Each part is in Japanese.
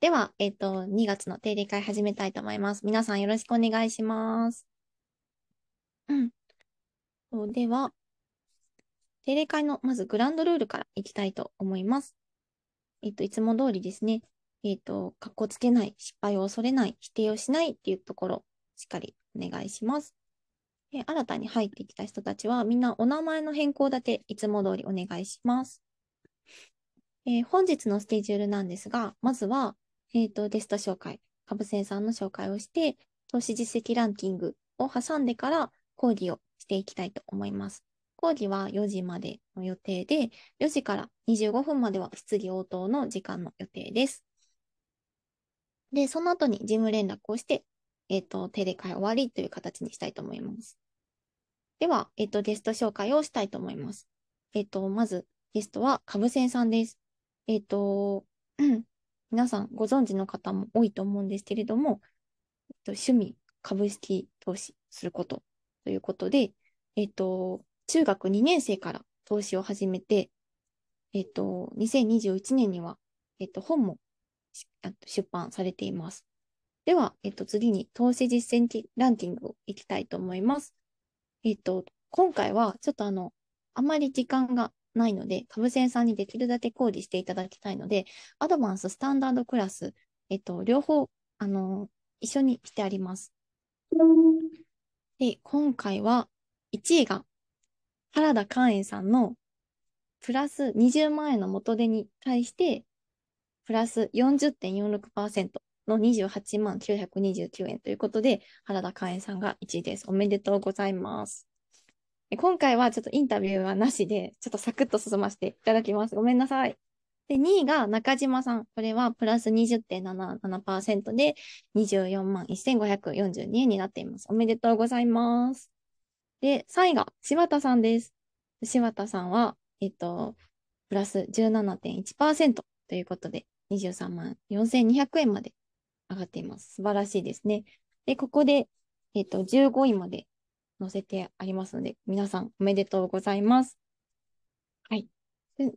では、えっ、ー、と、2月の定例会始めたいと思います。皆さんよろしくお願いします。うん。では、定例会のまずグランドルールからいきたいと思います。えっ、ー、と、いつも通りですね、えっ、ー、と、かっこつけない、失敗を恐れない、否定をしないっていうところ、しっかりお願いします。え新たに入ってきた人たちは、みんなお名前の変更だけいつも通りお願いします。え本日のスケジュールなんですが、まずは、えっ、ー、と、ゲスト紹介、株生さんの紹介をして、投資実績ランキングを挟んでから講義をしていきたいと思います。講義は4時までの予定で、4時から25分までは質疑応答の時間の予定です。で、その後に事務連絡をして、えっ、ー、と、定例会終わりという形にしたいと思います。では、えっ、ー、と、ゲスト紹介をしたいと思います。えっ、ー、と、まず、ゲストは、株ぶせさんです。えっ、と、皆さんご存知の方も多いと思うんですけれども、えっと、趣味、株式投資することということで、えっと、中学2年生から投資を始めて、えっと、2021年には、えっと、本も出版されています。では、えっと、次に投資実践ランキングいきたいと思います。えっと、今回はちょっとあの、あまり時間がないので、株船さんにできるだけ講義していただきたいので、アドバンス、スタンダードクラス、えっと、両方、あの、一緒にしてあります。で、今回は1位が、原田寛円さんのプラス20万円の元手に対して、プラス40.46%の28万929円ということで、原田寛円さんが1位です。おめでとうございます。今回はちょっとインタビューはなしで、ちょっとサクッと進ませていただきます。ごめんなさい。で、2位が中島さん。これはプラス20.77%で24万1542円になっています。おめでとうございます。で、3位が柴田さんです。柴田さんは、えっと、プラス17.1%ということで、23万4200円まで上がっています。素晴らしいですね。で、ここで、えっと、15位まで載せてありますので、皆さんおめでとうございます。はい。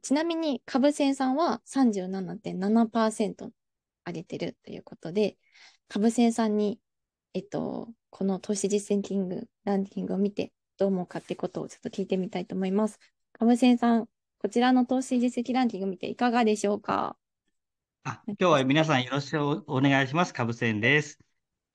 ちなみに、株船さんは37.7%上げてるということで、株船さんに、えっと、この投資実践キング、ランキングを見て、どう思うかってことをちょっと聞いてみたいと思います。株船さん、こちらの投資実績ランキング見ていかがでしょうかあ今日は皆さんよろしくお願いします。株船です。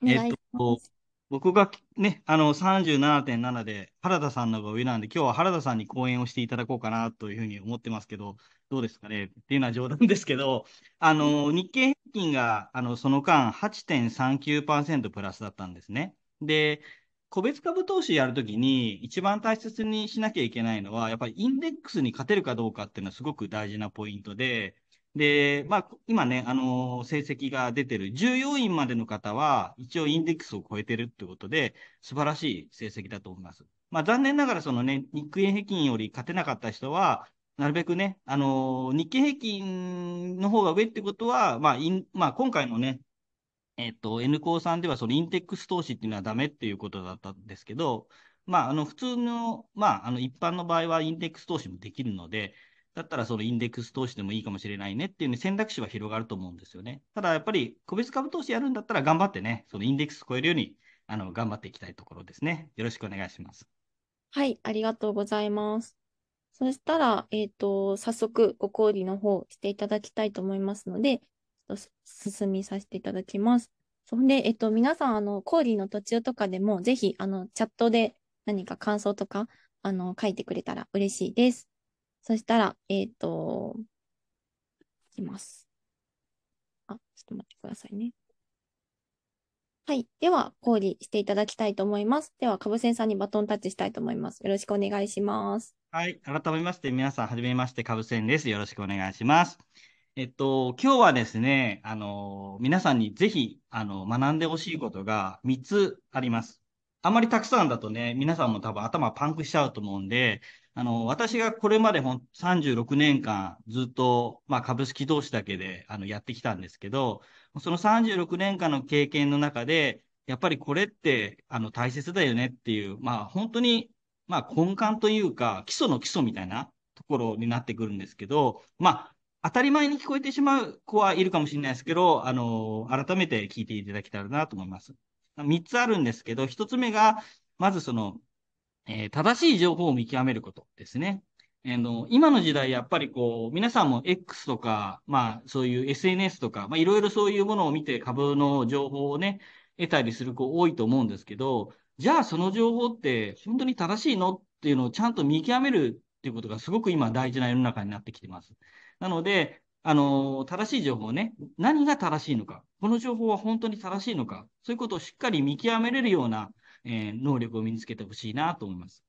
えっと、僕がね、あの37.7で原田さんのが上なんで、今日は原田さんに講演をしていただこうかなというふうに思ってますけど、どうですかねっていうのは冗談ですけど、あの日経平均があのその間8.39%プラスだったんですね。で、個別株投資やるときに一番大切にしなきゃいけないのは、やっぱりインデックスに勝てるかどうかっていうのはすごく大事なポイントで、で、まあ、今ね、あのー、成績が出てる、従業員までの方は、一応インデックスを超えてるってことで、素晴らしい成績だと思います。まあ、残念ながら、そのね、日経平均より勝てなかった人は、なるべくね、あのー、日経平均の方が上ってことは、まあ、イン、まあ、今回のね、えっ、ー、と、N 高さんでは、そのインデックス投資っていうのはダメっていうことだったんですけど、まあ、あの、普通の、まあ、あの、一般の場合はインデックス投資もできるので、だったらそのインデックス投資でもいいかもしれないねっていう、ね、選択肢は広がると思うんですよね。ただやっぱり個別株投資やるんだったら頑張ってね、そのインデックス超えるようにあの頑張っていきたいところですね。よろしくお願いします。はい、ありがとうございます。そしたら、えっ、ー、と、早速ご講義の方していただきたいと思いますので、進みさせていただきます。そんで、えっ、ー、と、皆さん、あの、講義の途中とかでも、ぜひ、あの、チャットで何か感想とか、あの、書いてくれたら嬉しいです。そしたら、えっ、ー、と、いきます。あ、ちょっと待ってくださいね。はい。では、講義していただきたいと思います。では、かぶせんさんにバトンタッチしたいと思います。よろしくお願いします。はい。改めまして、皆さん、はじめまして、かぶせんです。よろしくお願いします。えっと、今日はですね、あの、皆さんにぜひ、あの、学んでほしいことが3つあります。あまりたくさんだとね、皆さんも多分頭パンクしちゃうと思うんで、あの、私がこれまでほん36年間ずっと、まあ、株式投資だけであのやってきたんですけど、その36年間の経験の中で、やっぱりこれってあの大切だよねっていう、まあ本当に、まあ根幹というか基礎の基礎みたいなところになってくるんですけど、まあ当たり前に聞こえてしまう子はいるかもしれないですけど、あの、改めて聞いていただけたらなと思います。3つあるんですけど、1つ目が、まずそのえー、正しい情報を見極めることですね。えの今の時代、やっぱりこう、皆さんも X とか、まあそういう SNS とか、まあいろいろそういうものを見て株の情報をね、得たりする子多いと思うんですけど、じゃあその情報って本当に正しいのっていうのをちゃんと見極めるっていうことがすごく今大事な世の中になってきてます。なので、あの、正しい情報ね、何が正しいのか、この情報は本当に正しいのか、そういうことをしっかり見極めれるような、えー、能力を身につけてほしいなと思います。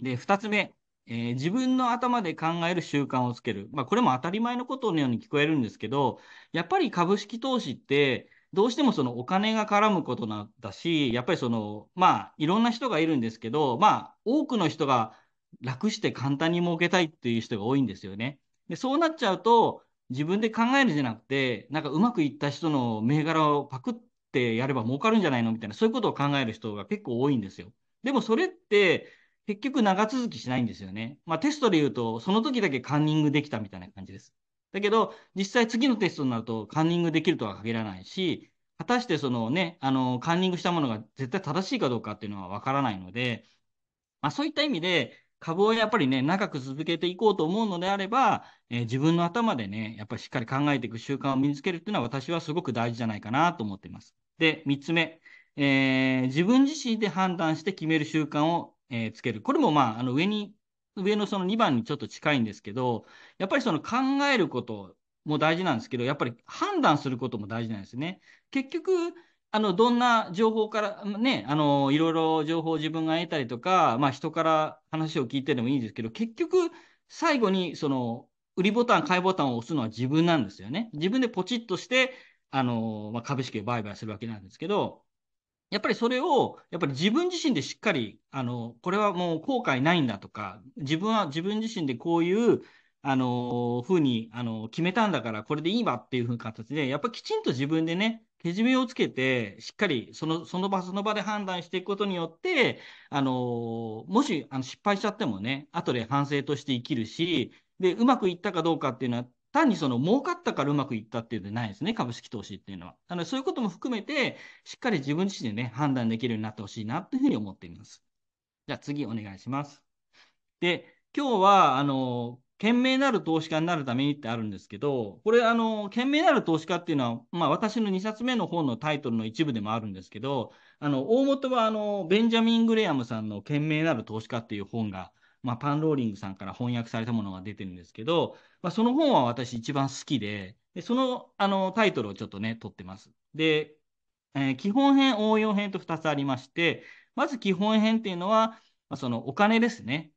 で、二つ目、えー、自分の頭で考える習慣をつける。まあ、これも当たり前のことのように聞こえるんですけど、やっぱり株式投資って、どうしてもそのお金が絡むことなんだし、やっぱりその、まあ、いろんな人がいるんですけど、まあ、多くの人が楽して簡単に儲けたいっていう人が多いんですよね。で、そうなっちゃうと、自分で考えるんじゃなくて、なんかうまくいった人の銘柄をパクッってやれば儲かるんじゃないのみたいな、そういうことを考える人が結構多いんですよ。でもそれって、結局長続きしないんですよね。まあ、テストで言うと、その時だけカンニングできたみたいな感じです。だけど、実際次のテストになるとカンニングできるとは限らないし、果たしてそのね、あの、カンニングしたものが絶対正しいかどうかっていうのはわからないので、まあ、そういった意味で、株をやっぱりね、長く続けていこうと思うのであれば、えー、自分の頭でね、やっぱりしっかり考えていく習慣を身につけるっていうのは私はすごく大事じゃないかなと思っています。で、3つ目、えー、自分自身で判断して決める習慣を、えー、つける。これもまあ、あの上に、上のその2番にちょっと近いんですけど、やっぱりその考えることも大事なんですけど、やっぱり判断することも大事なんですね。結局、あの、どんな情報から、ね、あの、いろいろ情報を自分が得たりとか、まあ人から話を聞いてでもいいんですけど、結局、最後にその、売りボタン、買いボタンを押すのは自分なんですよね。自分でポチッとして、あの、まあ、株式を売買するわけなんですけど、やっぱりそれを、やっぱり自分自身でしっかり、あの、これはもう後悔ないんだとか、自分は自分自身でこういう、あの、ふうに、あの、決めたんだから、これでいいわっていうふうな形で、やっぱりきちんと自分でね、けじめをつけて、しっかりその、その場その場で判断していくことによって、あの、もし、あの、失敗しちゃってもね、後で反省として生きるし、で、うまくいったかどうかっていうのは、単にその儲かったからうまくいったっていうのでないですね、株式投資っていうのは。なので、そういうことも含めて、しっかり自分自身でね、判断できるようになってほしいなというふうに思っています。じゃあ次お願いします。で、今日は、あの、賢明なる投資家になるためにってあるんですけど、これ、あの、賢明なる投資家っていうのは、まあ、私の2冊目の本のタイトルの一部でもあるんですけど、あの、大元は、あの、ベンジャミン・グレアムさんの賢明なる投資家っていう本がまあ、パンローリングさんから翻訳されたものが出てるんですけど、まあ、その本は私一番好きで、でそのあのタイトルをちょっとね、取ってます。で、えー、基本編、応用編と2つありまして、まず基本編っていうのは、まあ、そのお金ですね。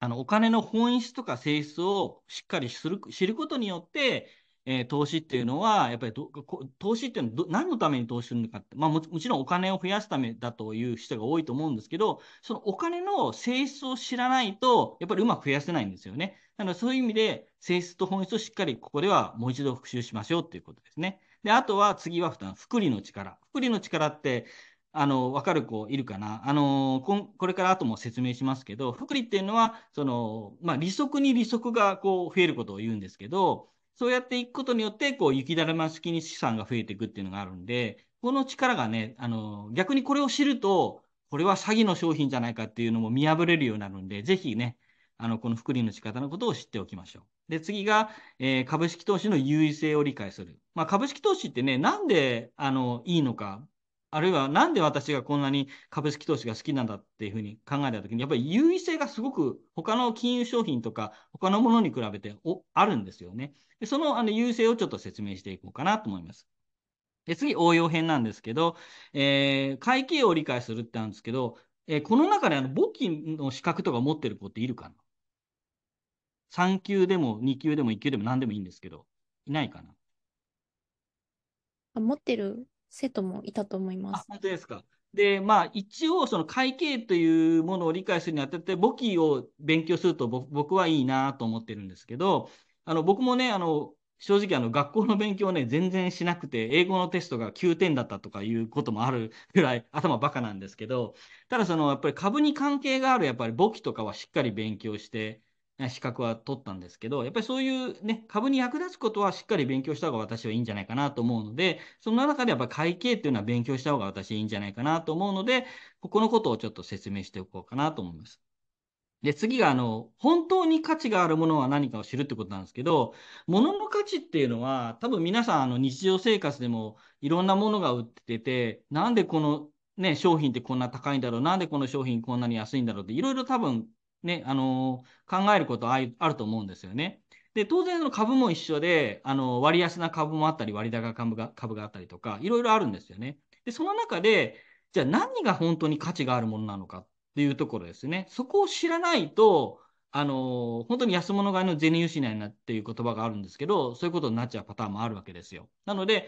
あのお金の本質とか性質をしっかりする知ることによって、えー、投資っていうのは、やっぱり投資っていうのは何のために投資するのかって、まあも、もちろんお金を増やすためだという人が多いと思うんですけど、そのお金の性質を知らないと、やっぱりうまく増やせないんですよね。なので、そういう意味で、性質と本質をしっかりここではもう一度復習しましょうっていうことですね。で、あとは次は負担、福利の力。福利の力って、あの、わかる子いるかなあのこ、これから後も説明しますけど、福利っていうのは、その、まあ、利息に利息がこう増えることを言うんですけど、そうやっていくことによって、こう、雪だるま式に資産が増えていくっていうのがあるんで、この力がね、あの、逆にこれを知ると、これは詐欺の商品じゃないかっていうのも見破れるようになるんで、ぜひね、あの、この福利の仕方のことを知っておきましょう。で、次が、えー、株式投資の優位性を理解する。まあ、株式投資ってね、なんで、あの、いいのか、あるいはなんで私がこんなに株式投資が好きなんだっていうふうに考えたときに、やっぱり優位性がすごく他の金融商品とか他のものに比べておあるんですよね。でそのあの優位性をちょっと説明していこうかなと思います。で次、応用編なんですけど、えー、会計を理解するってあるんですけど、えー、この中であの簿記の資格とか持ってる子っているかな ?3 級でも2級でも1級でも何でもいいんですけど、いないかなあ持ってる生徒もいたと思います。本当ですか。で、まあ、一応、その会計というものを理解するにあたって、簿記を勉強すると僕はいいなと思ってるんですけど、あの、僕もね、あの、正直あの学校の勉強ね全然しなくて英語のテストが9点だったとかいうこともあるぐらい頭バカなんですけどただそのやっぱり株に関係があるやっぱり簿記とかはしっかり勉強して資格は取ったんですけど、やっぱりそういうね、株に役立つことはしっかり勉強した方が私はいいんじゃないかなと思うので、その中でやっぱ会計っていうのは勉強した方が私いいんじゃないかなと思うので、ここのことをちょっと説明しておこうかなと思います。で、次が、あの、本当に価値があるものは何かを知るってことなんですけど、物の価値っていうのは、多分皆さん、あの、日常生活でもいろんなものが売ってて、なんでこのね、商品ってこんな高いんだろう、なんでこの商品こんなに安いんだろうって、いろいろ多分ね、あのー、考えることあると思うんですよね。で、当然その株も一緒で、あのー、割安な株もあったり、割高株が株があったりとか、いろいろあるんですよね。で、その中で、じゃあ何が本当に価値があるものなのかっていうところですね。そこを知らないと、あのー、本当に安物買いの銭失いなっていう言葉があるんですけど、そういうことになっちゃうパターンもあるわけですよ。なので、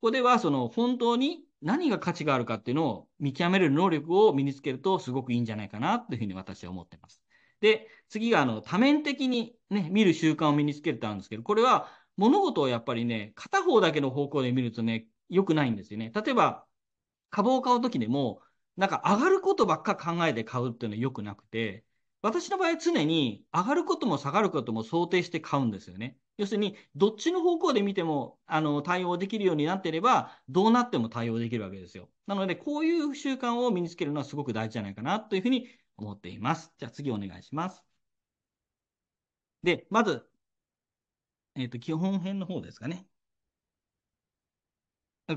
ここではその本当に何が価値があるかっていうのを見極める能力を身につけるとすごくいいんじゃないかなというふうに私は思ってます。で、次があの多面的に、ね、見る習慣を身につけるとあるんですけど、これは物事をやっぱりね、片方だけの方向で見るとね、良くないんですよね。例えば、株を買うときでも、なんか上がることばっか考えて買うっていうのは良くなくて、私の場合常に上がることも下がることも想定して買うんですよね。要するに、どっちの方向で見てもあの対応できるようになっていれば、どうなっても対応できるわけですよ。なので、こういう習慣を身につけるのはすごく大事じゃないかなというふうに思っています。じゃあ次お願いします。で、まず、えっ、ー、と、基本編の方ですかね。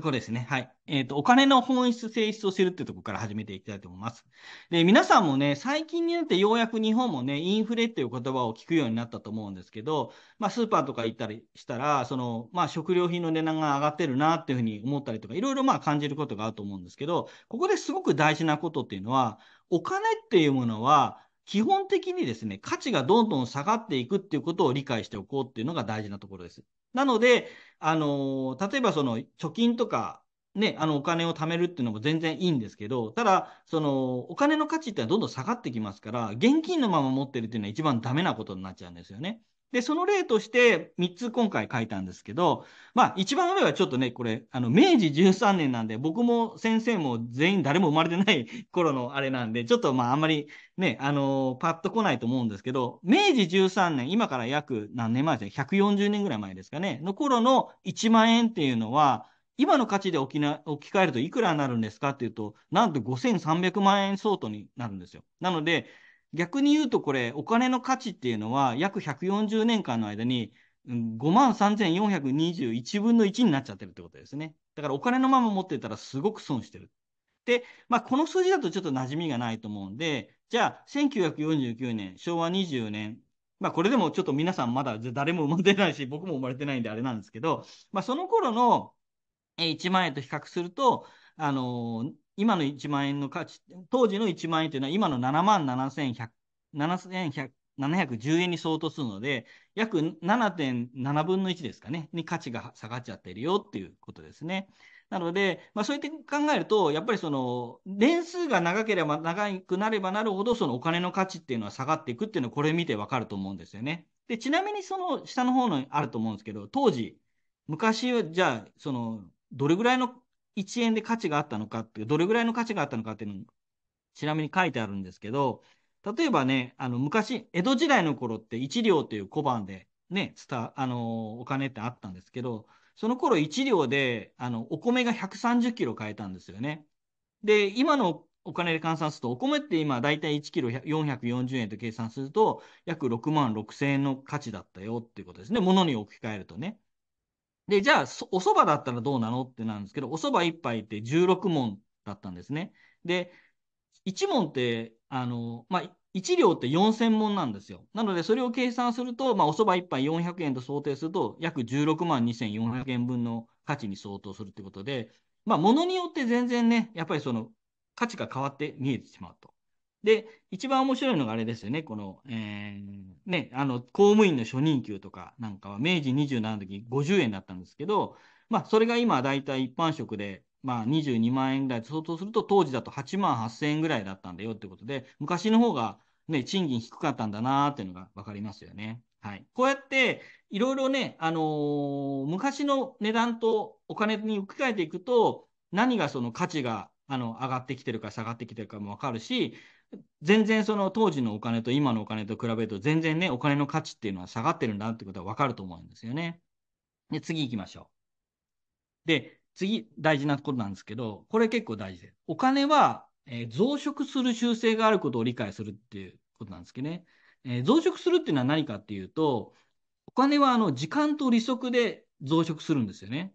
これですね。はい。えっ、ー、と、お金の本質、性質を知るってとこから始めていきたいと思います。で、皆さんもね、最近になってようやく日本もね、インフレっていう言葉を聞くようになったと思うんですけど、まあ、スーパーとか行ったりしたら、その、まあ、食料品の値段が上がってるなっていうふうに思ったりとか、いろいろまあ感じることがあると思うんですけど、ここですごく大事なことっていうのは、お金っていうものは、基本的にですね、価値がどんどん下がっていくっていうことを理解しておこうっていうのが大事なところです。なので、あのー、例えばその貯金とか、ね、あのお金を貯めるっていうのも全然いいんですけど、ただ、そのお金の価値ってのはどんどん下がってきますから、現金のまま持ってるっていうのは一番ダメなことになっちゃうんですよね。で、その例として3つ今回書いたんですけど、まあ一番上はちょっとね、これ、あの、明治13年なんで、僕も先生も全員誰も生まれてない 頃のあれなんで、ちょっとまああんまりね、あのー、パッと来ないと思うんですけど、明治13年、今から約何年前ですね、140年ぐらい前ですかね、の頃の1万円っていうのは、今の価値で置きな置き換えるといくらになるんですかっていうと、なんと5300万円相当になるんですよ。なので、逆に言うとこれ、お金の価値っていうのは約140年間の間に5万3421分の1になっちゃってるってことですね。だからお金のまま持ってたらすごく損してる。で、まあ、この数字だとちょっと馴染みがないと思うんで、じゃあ、1949年、昭和20年、まあ、これでもちょっと皆さんまだ誰も生まれてないし、僕も生まれてないんであれなんですけど、まあ、その頃の1万円と比較すると、あの今の1万円の価値、当時の1万円というのは今の7万7,710円に相当するので、約7.7分の1ですかね、に価値が下がっちゃってるよっていうことですね。なので、まあ、そうやって考えると、やっぱりその、年数が長ければ長くなればなるほど、そのお金の価値っていうのは下がっていくっていうのは、これ見てわかると思うんですよね。で、ちなみにその下の方のあると思うんですけど、当時、昔はじゃあ、その、どれぐらいの1円で価値があったのかっていう、どれぐらいの価値があったのかっていうのちなみに書いてあるんですけど、例えばね、あの昔、江戸時代の頃って1両という小判でね、あのお金ってあったんですけど、その頃1両であのお米が130キロ買えたんですよね。で、今のお金で換算すると、お米って今だいたい1キロ440円と計算すると、約6万6千円の価値だったよっていうことですね。物に置き換えるとね。で、じゃあ、お蕎麦だったらどうなのってなんですけど、お蕎麦一杯って16問だったんですね。で、1問って、あの、まあ、1両って4000問なんですよ。なので、それを計算すると、まあ、お蕎麦一杯400円と想定すると、約16万2400円分の価値に相当するってことで、まあ、ものによって全然ね、やっぱりその価値が変わって見えてしまうと。で、一番面白いのがあれですよね、この、えー、ね、あの、公務員の初任給とかなんかは、明治27の時50円だったんですけど、まあ、それが今、だいたい一般職で、まあ、22万円ぐらい、相当すると、当時だと8万8000円ぐらいだったんだよってことで、昔の方が、ね、賃金低かったんだなーっていうのが分かりますよね。はい。こうやって、いろいろね、あのー、昔の値段とお金に置き換えていくと、何がその価値があの上がってきてるか下がってきてるかもわかるし、全然その当時のお金と今のお金と比べると全然ね、お金の価値っていうのは下がってるんだってことはわかると思うんですよね。で、次行きましょう。で、次大事なことなんですけど、これ結構大事です。お金は、えー、増殖する習性があることを理解するっていうことなんですけどね。えー、増殖するっていうのは何かっていうと、お金はあの時間と利息で増殖するんですよね。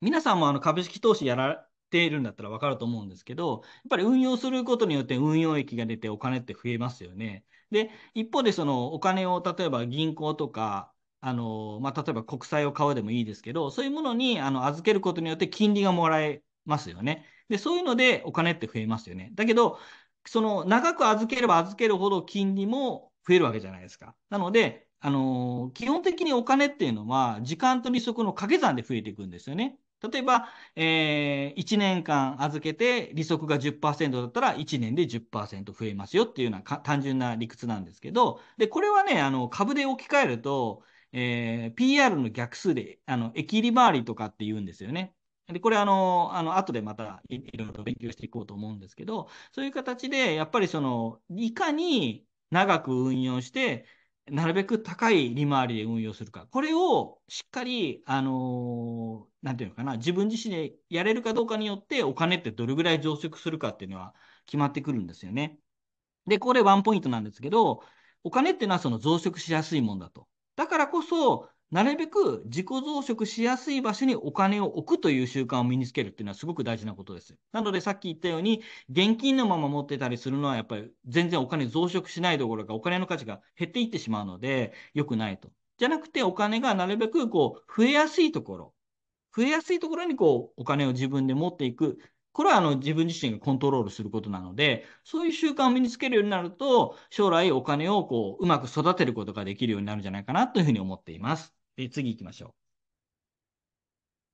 皆さんもあの株式投資やらているんだったら分かると思うんですけど、やっぱり運用することによって運用益が出てお金って増えますよね。で、一方でそのお金を例えば銀行とか、あの、まあ、例えば国債を買うでもいいですけど、そういうものにあの預けることによって金利がもらえますよね。で、そういうのでお金って増えますよね。だけど、その長く預ければ預けるほど金利も増えるわけじゃないですか。なので、あの基本的にお金っていうのは時間と利息の掛け算で増えていくんですよね。例えば、えー、1年間預けて利息が10%だったら1年で10%増えますよっていうような単純な理屈なんですけど、で、これはね、あの、株で置き換えると、えー、PR の逆数で、あの、駅利回りとかって言うんですよね。で、これあの、あの、後でまたいろいろ勉強していこうと思うんですけど、そういう形で、やっぱりその、いかに長く運用して、なるべく高い利回りで運用するか、これをしっかり、あのー、なんていうのかな、自分自身でやれるかどうかによって、お金ってどれぐらい増殖するかっていうのは決まってくるんですよね。で、これワンポイントなんですけど、お金っていうのはその増殖しやすいもんだと。だからこそ、なるべく自己増殖しやすい場所にお金を置くという習慣を身につけるっていうのはすごく大事なことです。なのでさっき言ったように、現金のまま持ってたりするのはやっぱり全然お金増殖しないどころかお金の価値が減っていってしまうので良くないと。じゃなくてお金がなるべくこう増えやすいところ、増えやすいところにこうお金を自分で持っていく。これはあの自分自身がコントロールすることなので、そういう習慣を身につけるようになると、将来お金をこううまく育てることができるようになるんじゃないかなというふうに思っています。で、次行きましょう。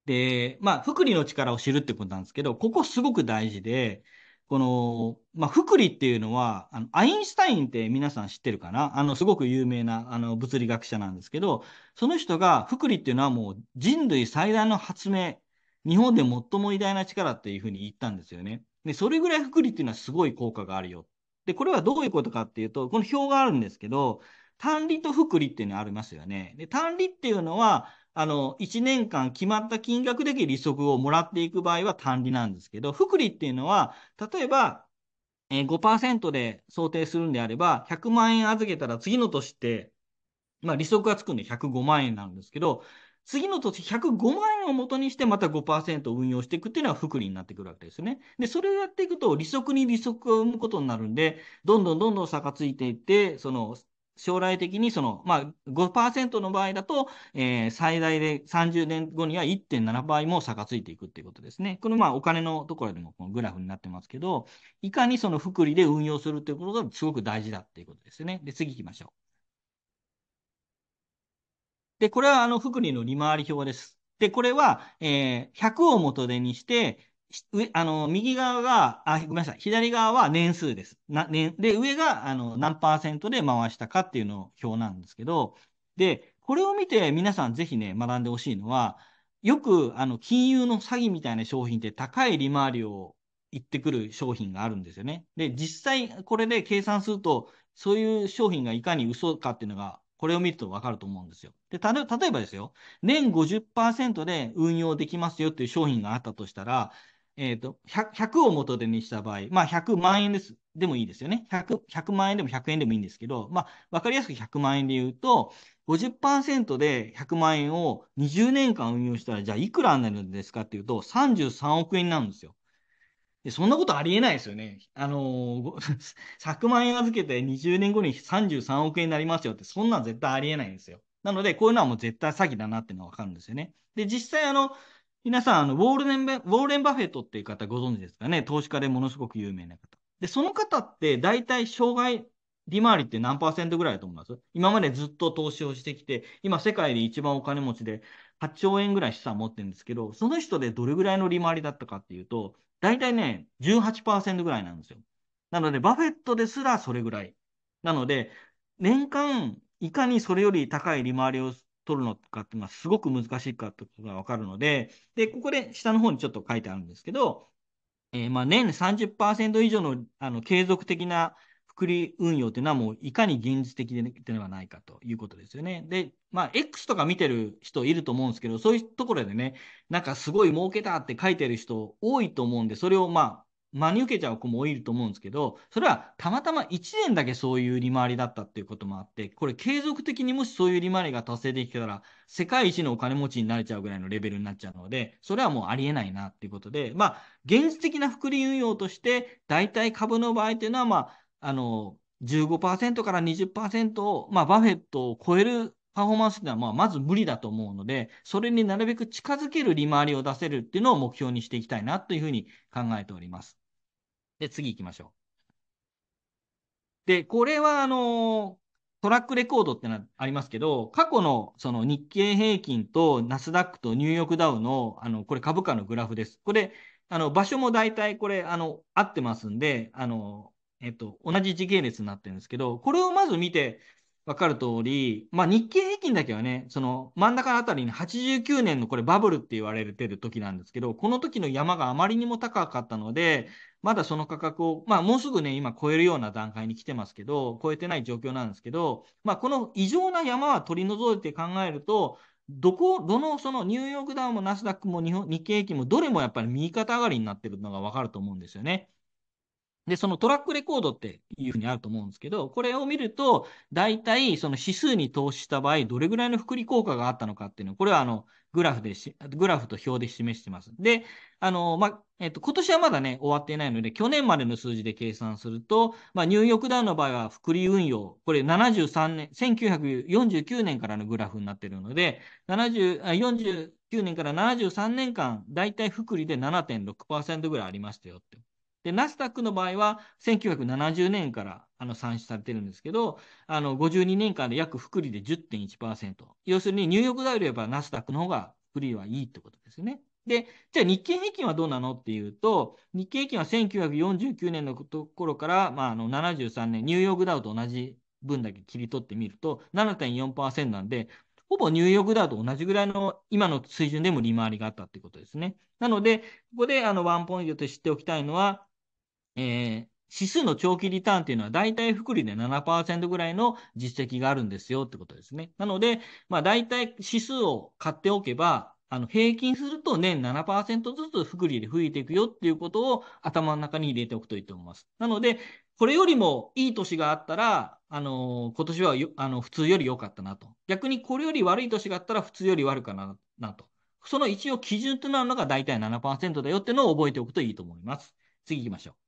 で、まあ、福利の力を知るってことなんですけど、ここすごく大事で、この、まあ、福利っていうのは、あの、アインシュタインって皆さん知ってるかなあの、すごく有名な、あの、物理学者なんですけど、その人が、福利っていうのはもう人類最大の発明、日本で最も偉大な力っていうふうに言ったんですよね。で、それぐらい福利っていうのはすごい効果があるよ。で、これはどういうことかっていうと、この表があるんですけど、単利と複利っていうのがありますよね。で、単利っていうのは、あの、1年間決まった金額で利息をもらっていく場合は単利なんですけど、福利っていうのは、例えば、え5%で想定するんであれば、100万円預けたら次の年って、まあ利息がつくんで105万円なんですけど、次の年105万円を元にしてまた5%運用していくっていうのは福利になってくるわけですね。で、それをやっていくと利息に利息を生むことになるんで、どんどんどんどん差がついていって、その将来的にその、まあ5%の場合だと、えー、最大で30年後には1.7倍も差がついていくっていうことですね。このまあお金のところでもこのグラフになってますけど、いかにその福利で運用するっていうことがすごく大事だっていうことですね。で、次行きましょう。で、これはあの福利の利回り表です。で、これは、えー、100を元手にして、あの、右側が、あ、ごめんなさい。左側は年数です。な、年、で、上が、あの、何パーセントで回したかっていうのを表なんですけど、で、これを見て皆さんぜひね、学んでほしいのは、よく、あの、金融の詐欺みたいな商品って高い利回りを言ってくる商品があるんですよね。で、実際、これで計算すると、そういう商品がいかに嘘かっていうのが、これを見るとわかると思うんですよ。で、た例えばですよ、年50%で運用できますよっていう商品があったとしたら、えーと、と 100, 100, を元手にした場合、まあ、100万円ですでもいいですよね100。100万円でも100円でもいいんですけど、まあ、分かりやすく100万円で言うと、50%で100万円を20年間運用したら、じゃあいくらになるんですかっていうと、33億円なんですよ。でそんなことありえないですよね。あのー、100万 円預けて20年後に33億円になりますよって、そんなん絶対ありえないんですよ。なので、こういうのはもう絶対詐欺だなっていうのは分かるんですよね。で、実際、あの、皆さん、あのウォーレンベウォーレン・バフェットっていう方ご存知ですかね投資家でものすごく有名な方。で、その方って大体障害利回りって何パーセントぐらいだと思います今までずっと投資をしてきて、今世界で一番お金持ちで8兆円ぐらい資産持ってるんですけど、その人でどれぐらいの利回りだったかっていうと、大体ね、18%ぐらいなんですよ。なので、バフェットですらそれぐらい。なので、年間いかにそれより高い利回りを取るのかっていうのはすごく難しいかってことがわかるので、で、ここで下の方にちょっと書いてあるんですけど、えー、まあ年30%以上のあの継続的な福利運用というのはもういかに現実的ではないかということですよね。で、まあ X とか見てる人いると思うんですけど、そういうところでね、なんかすごい儲けたって書いてる人多いと思うんで、それをまあ真に受けちゃう子も多いと思うんですけど、それはたまたま1年だけそういう利回りだったっていうこともあって、これ継続的にもしそういう利回りが達成できたら、世界一のお金持ちになれちゃうぐらいのレベルになっちゃうので、それはもうありえないなっていうことで、まあ、現実的な福利運用として、大体株の場合っていうのは、まあ、あの、15%から20%を、まあ、バフェットを超えるパフォーマンスっていうのはまあまず無理だと思うので、それになるべく近づける利回りを出せるっていうのを目標にしていきたいなというふうに考えております。で、次行きましょう。で、これはあのトラックレコードってのはありますけど、過去のその日経平均とナスダックとニューヨークダウの、あの、これ株価のグラフです。これ、あの、場所も大体これ、あの、合ってますんで、あの、えっと、同じ時系列になってるんですけど、これをまず見て、わかる通り、まあ、日経平均だけはね、その真ん中のあたりに89年のこれバブルって言われてる時なんですけど、この時の山があまりにも高かったので、まだその価格を、まあ、もうすぐね、今超えるような段階に来てますけど、超えてない状況なんですけど、まあ、この異常な山は取り除いて考えると、どこ、どの、そのニューヨークダウンもナスダックも日本日経平均もどれもやっぱり右肩上がりになってるのがわかると思うんですよね。で、そのトラックレコードっていうふうにあると思うんですけど、これを見ると、大体その指数に投資した場合、どれぐらいの複利効果があったのかっていうのを、これはあの、グラフでし、グラフと表で示してます。で、あの、まえっと、今年はまだね、終わっていないので、去年までの数字で計算すると、まあ、ニューヨークダウンの場合は、複利運用、これ73年、1949年からのグラフになっているので、70、あ49年から73年間、大体複利で7.6%ぐらいありましたよって。で、ナスダックの場合は、1970年からあの算出されてるんですけど、あの52年間で約福利で10.1%。要するに、ニューヨークダウよりはナスダックの方が福利はいいってことですよね。で、じゃあ日経平均はどうなのっていうと、日経平均は1949年のところから、まあ、あの73年、ニューヨークダウと同じ分だけ切り取ってみると、7.4%なんで、ほぼニューヨークダウと同じぐらいの今の水準でも利回りがあったってことですね。なので、ここであのワンポイント知っておきたいのは、えー、指数の長期リターンっていうのは大体福利で7%ぐらいの実績があるんですよってことですね。なので、まあ大体指数を買っておけば、あの平均すると年7%ずつ福利で増えていくよっていうことを頭の中に入れておくといいと思います。なので、これよりもいい年があったら、あのー、今年はあの普通より良かったなと。逆にこれより悪い年があったら普通より悪かななと。その一応基準となるのが大体7%だよっていうのを覚えておくといいと思います。次行きましょう。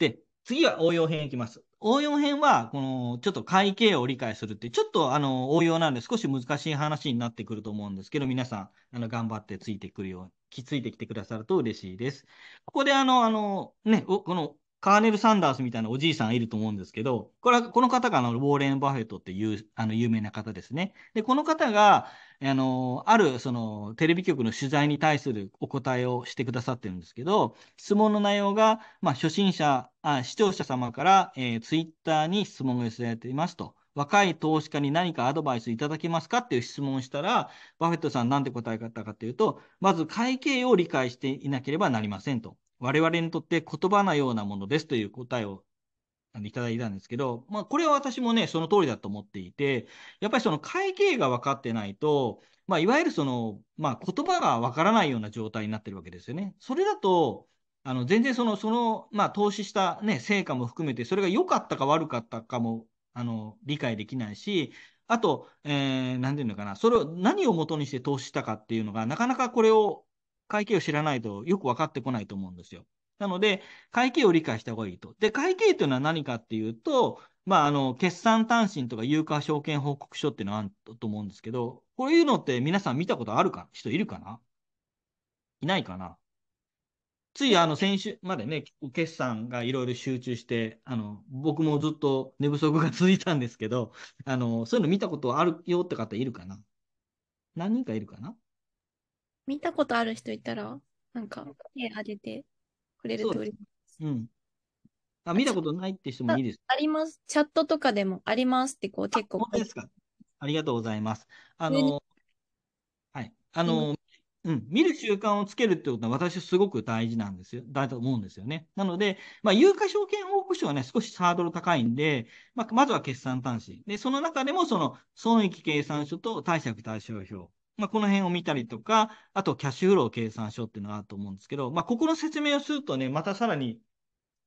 で、次は応用編いきます。応用編は、この、ちょっと会計を理解するって、ちょっとあの、応用なんで少し難しい話になってくると思うんですけど、皆さん、あの、頑張ってついてくるように、ついてきてくださると嬉しいです。ここであの、あの、ね、このカーネル・サンダースみたいなおじいさんいると思うんですけど、これは、この方があの、ウォーレン・バフェットっていう、あの、有名な方ですね。で、この方が、あの、ある、その、テレビ局の取材に対するお答えをしてくださってるんですけど、質問の内容が、まあ、初心者、あ視聴者様から、えー、ツイッターに質問が寄せられていますと。若い投資家に何かアドバイスいただけますかっていう質問をしたら、バフェットさんなんて答え方かっていうと、まず会計を理解していなければなりませんと。我々にとって言葉のようなものですという答えをいただいたんですけど、まあ、これは私もね、その通りだと思っていて、やっぱりその会計が分かってないと、まあ、いわゆるその、まあ、言葉が分からないような状態になってるわけですよね。それだと、あの、全然その、その、まあ、投資したね、成果も含めて、それが良かったか悪かったかも、あの、理解できないし、あと、えー、なんていうのかな、それを、何を元にして投資したかっていうのが、なかなかこれを会計を知らないとよく分かってこないと思うんですよ。なので、会計を理解した方がいいと。で、会計というのは何かっていうと、まあ、あの、決算単身とか有価証券報告書っていうのはあると思うんですけど、こういうのって皆さん見たことあるか人いるかないないかなついあの先週までね、決算がいろいろ集中して、あの、僕もずっと寝不足が続いたんですけど、あの、そういうの見たことあるよって方いるかな何人かいるかな見たことある人いたら、なんか手挙げてくれると嬉しいです。うん。あ、見たことないって人もいいです。あります。チャットとかでもありますってこう結構。本当ですか。ありがとうございます。あの、はい。あの、うん、見る習慣をつけるってことは私すごく大事なんですよ。だと思うんですよね。なので、まあ、有価証券報告書はね、少しハードル高いんで、まあ、まずは決算端子。で、その中でもその損益計算書と貸借対照表。まあ、この辺を見たりとか、あとキャッシュフロー計算書っていうのがあると思うんですけど、まあ、ここの説明をするとね、またさらに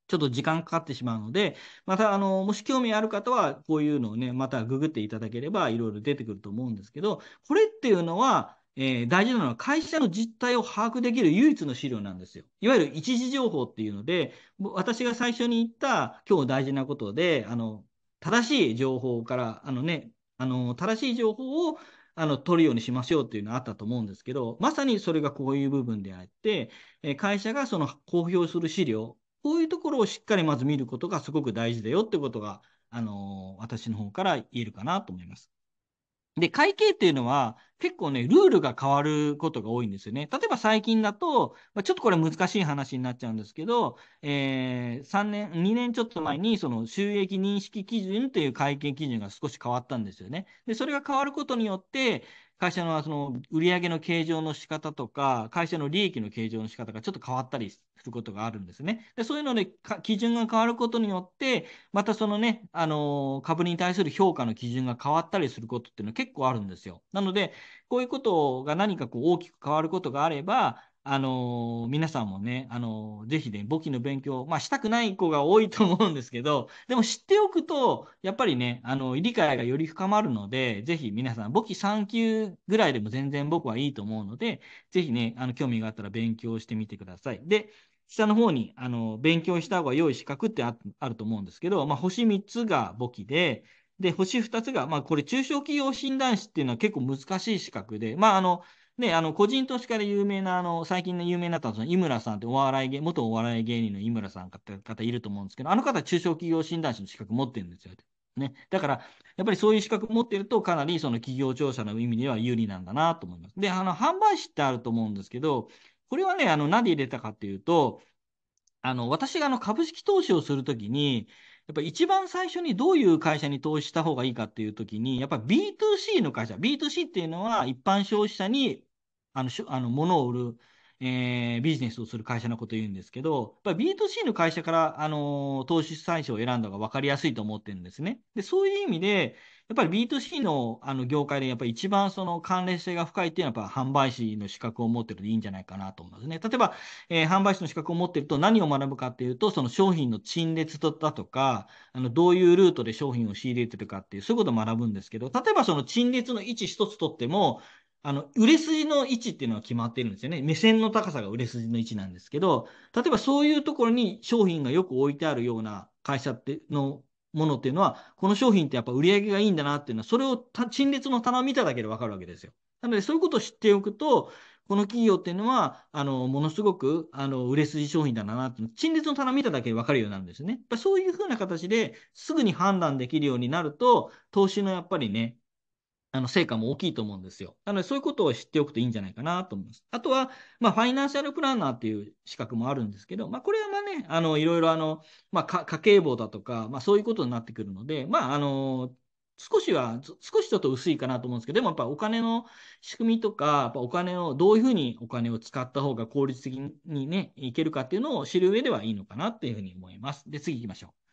ちょっと時間かかってしまうので、また、あの、もし興味ある方は、こういうのをね、またググっていただければ、いろいろ出てくると思うんですけど、これっていうのは、えー、大事なのは会社の実態を把握できる唯一の資料なんですよ。いわゆる一時情報っていうので、私が最初に言った今日大事なことで、あの、正しい情報から、あのね、あの、正しい情報をあの、取るようにしましょうっていうのはあったと思うんですけど、まさにそれがこういう部分であって、え会社がその公表する資料、こういうところをしっかりまず見ることがすごく大事だよってことが、あの私の方から言えるかなと思います。で、会計っていうのは、結構ね、ルールが変わることが多いんですよね。例えば最近だと、まあ、ちょっとこれ難しい話になっちゃうんですけど、えー、3年、2年ちょっと前に、その収益認識基準という会計基準が少し変わったんですよね。で、それが変わることによって、会社のその売上の計上の仕方とか、会社の利益の計上の仕方がちょっと変わったりすることがあるんですね。でそういうので、基準が変わることによって、またそのね、あの株に対する評価の基準が変わったりすることっていうのは結構あるんですよ。なので、こういうことが何かこう大きく変わることがあれば、あのー、皆さんもね、あのー、ぜひね、簿記の勉強、まあ、したくない子が多いと思うんですけど、でも知っておくと、やっぱりね、あのー、理解がより深まるので、ぜひ皆さん、簿記3級ぐらいでも全然僕はいいと思うので、ぜひね、あの、興味があったら勉強してみてください。で、下の方に、あの、勉強した方が良い資格ってあると思うんですけど、まあ、星3つが簿記で、で、星2つが、まあ、これ、中小企業診断士っていうのは結構難しい資格で、まあ、あの、ね、あの、個人投資家で有名な、あの、最近の有名になったの井村さんってお笑い芸、元お笑い芸人の井村さんかって方いると思うんですけど、あの方中小企業診断士の資格持ってるんですよ。ね。だから、やっぱりそういう資格持ってると、かなりその企業調査の意味では有利なんだなと思います。で、あの、販売士ってあると思うんですけど、これはね、あの、何で入れたかっていうと、あの、私があの、株式投資をするときに、やっぱ一番最初にどういう会社に投資した方がいいかっていうときに、やっぱ B2C の会社、B2C っていうのは一般消費者にあのしあの物を売るえー、ビジネスをする会社のことを言うんですけど、B2C の会社から、あのー、投資最初を選んだ方が分かりやすいと思ってるんですね。で、そういう意味で、やっぱり B2C のあの業界で、やっぱり一番その関連性が深いっていうのは、やっぱ販売士の資格を持ってるといいんじゃないかなと思いますね。例えば、えー、販売士の資格を持ってると何を学ぶかっていうと、その商品の陳列だとか、あのどういうルートで商品を仕入れてるかっていう、そういうことを学ぶんですけど、例えばその陳列の位置一つとっても、あの、売れ筋の位置っていうのは決まってるんですよね。目線の高さが売れ筋の位置なんですけど、例えばそういうところに商品がよく置いてあるような会社ってのものっていうのは、この商品ってやっぱ売り上げがいいんだなっていうのは、それを陳列の棚見ただけでわかるわけですよ。なのでそういうことを知っておくと、この企業っていうのは、あの、ものすごく、あの、売れ筋商品だなっていうの、陳列の棚見ただけでわかるようになるんですね。やっぱそういうふうな形ですぐに判断できるようになると、投資のやっぱりね、あの成果も大きいと思うんですよ。なので、そういうことを知っておくといいんじゃないかなと思います。あとは、まあ、ファイナンシャルプランナーっていう資格もあるんですけど、まあ、これはまあね、あの、いろいろあの、まあ、家計簿だとか、まあ、そういうことになってくるので、まあ、あの、少しは、少しちょっと薄いかなと思うんですけど、でもやっぱお金の仕組みとか、やっぱお金を、どういうふうにお金を使った方が効率的にね、いけるかっていうのを知る上ではいいのかなっていうふうに思います。で、次行きましょう。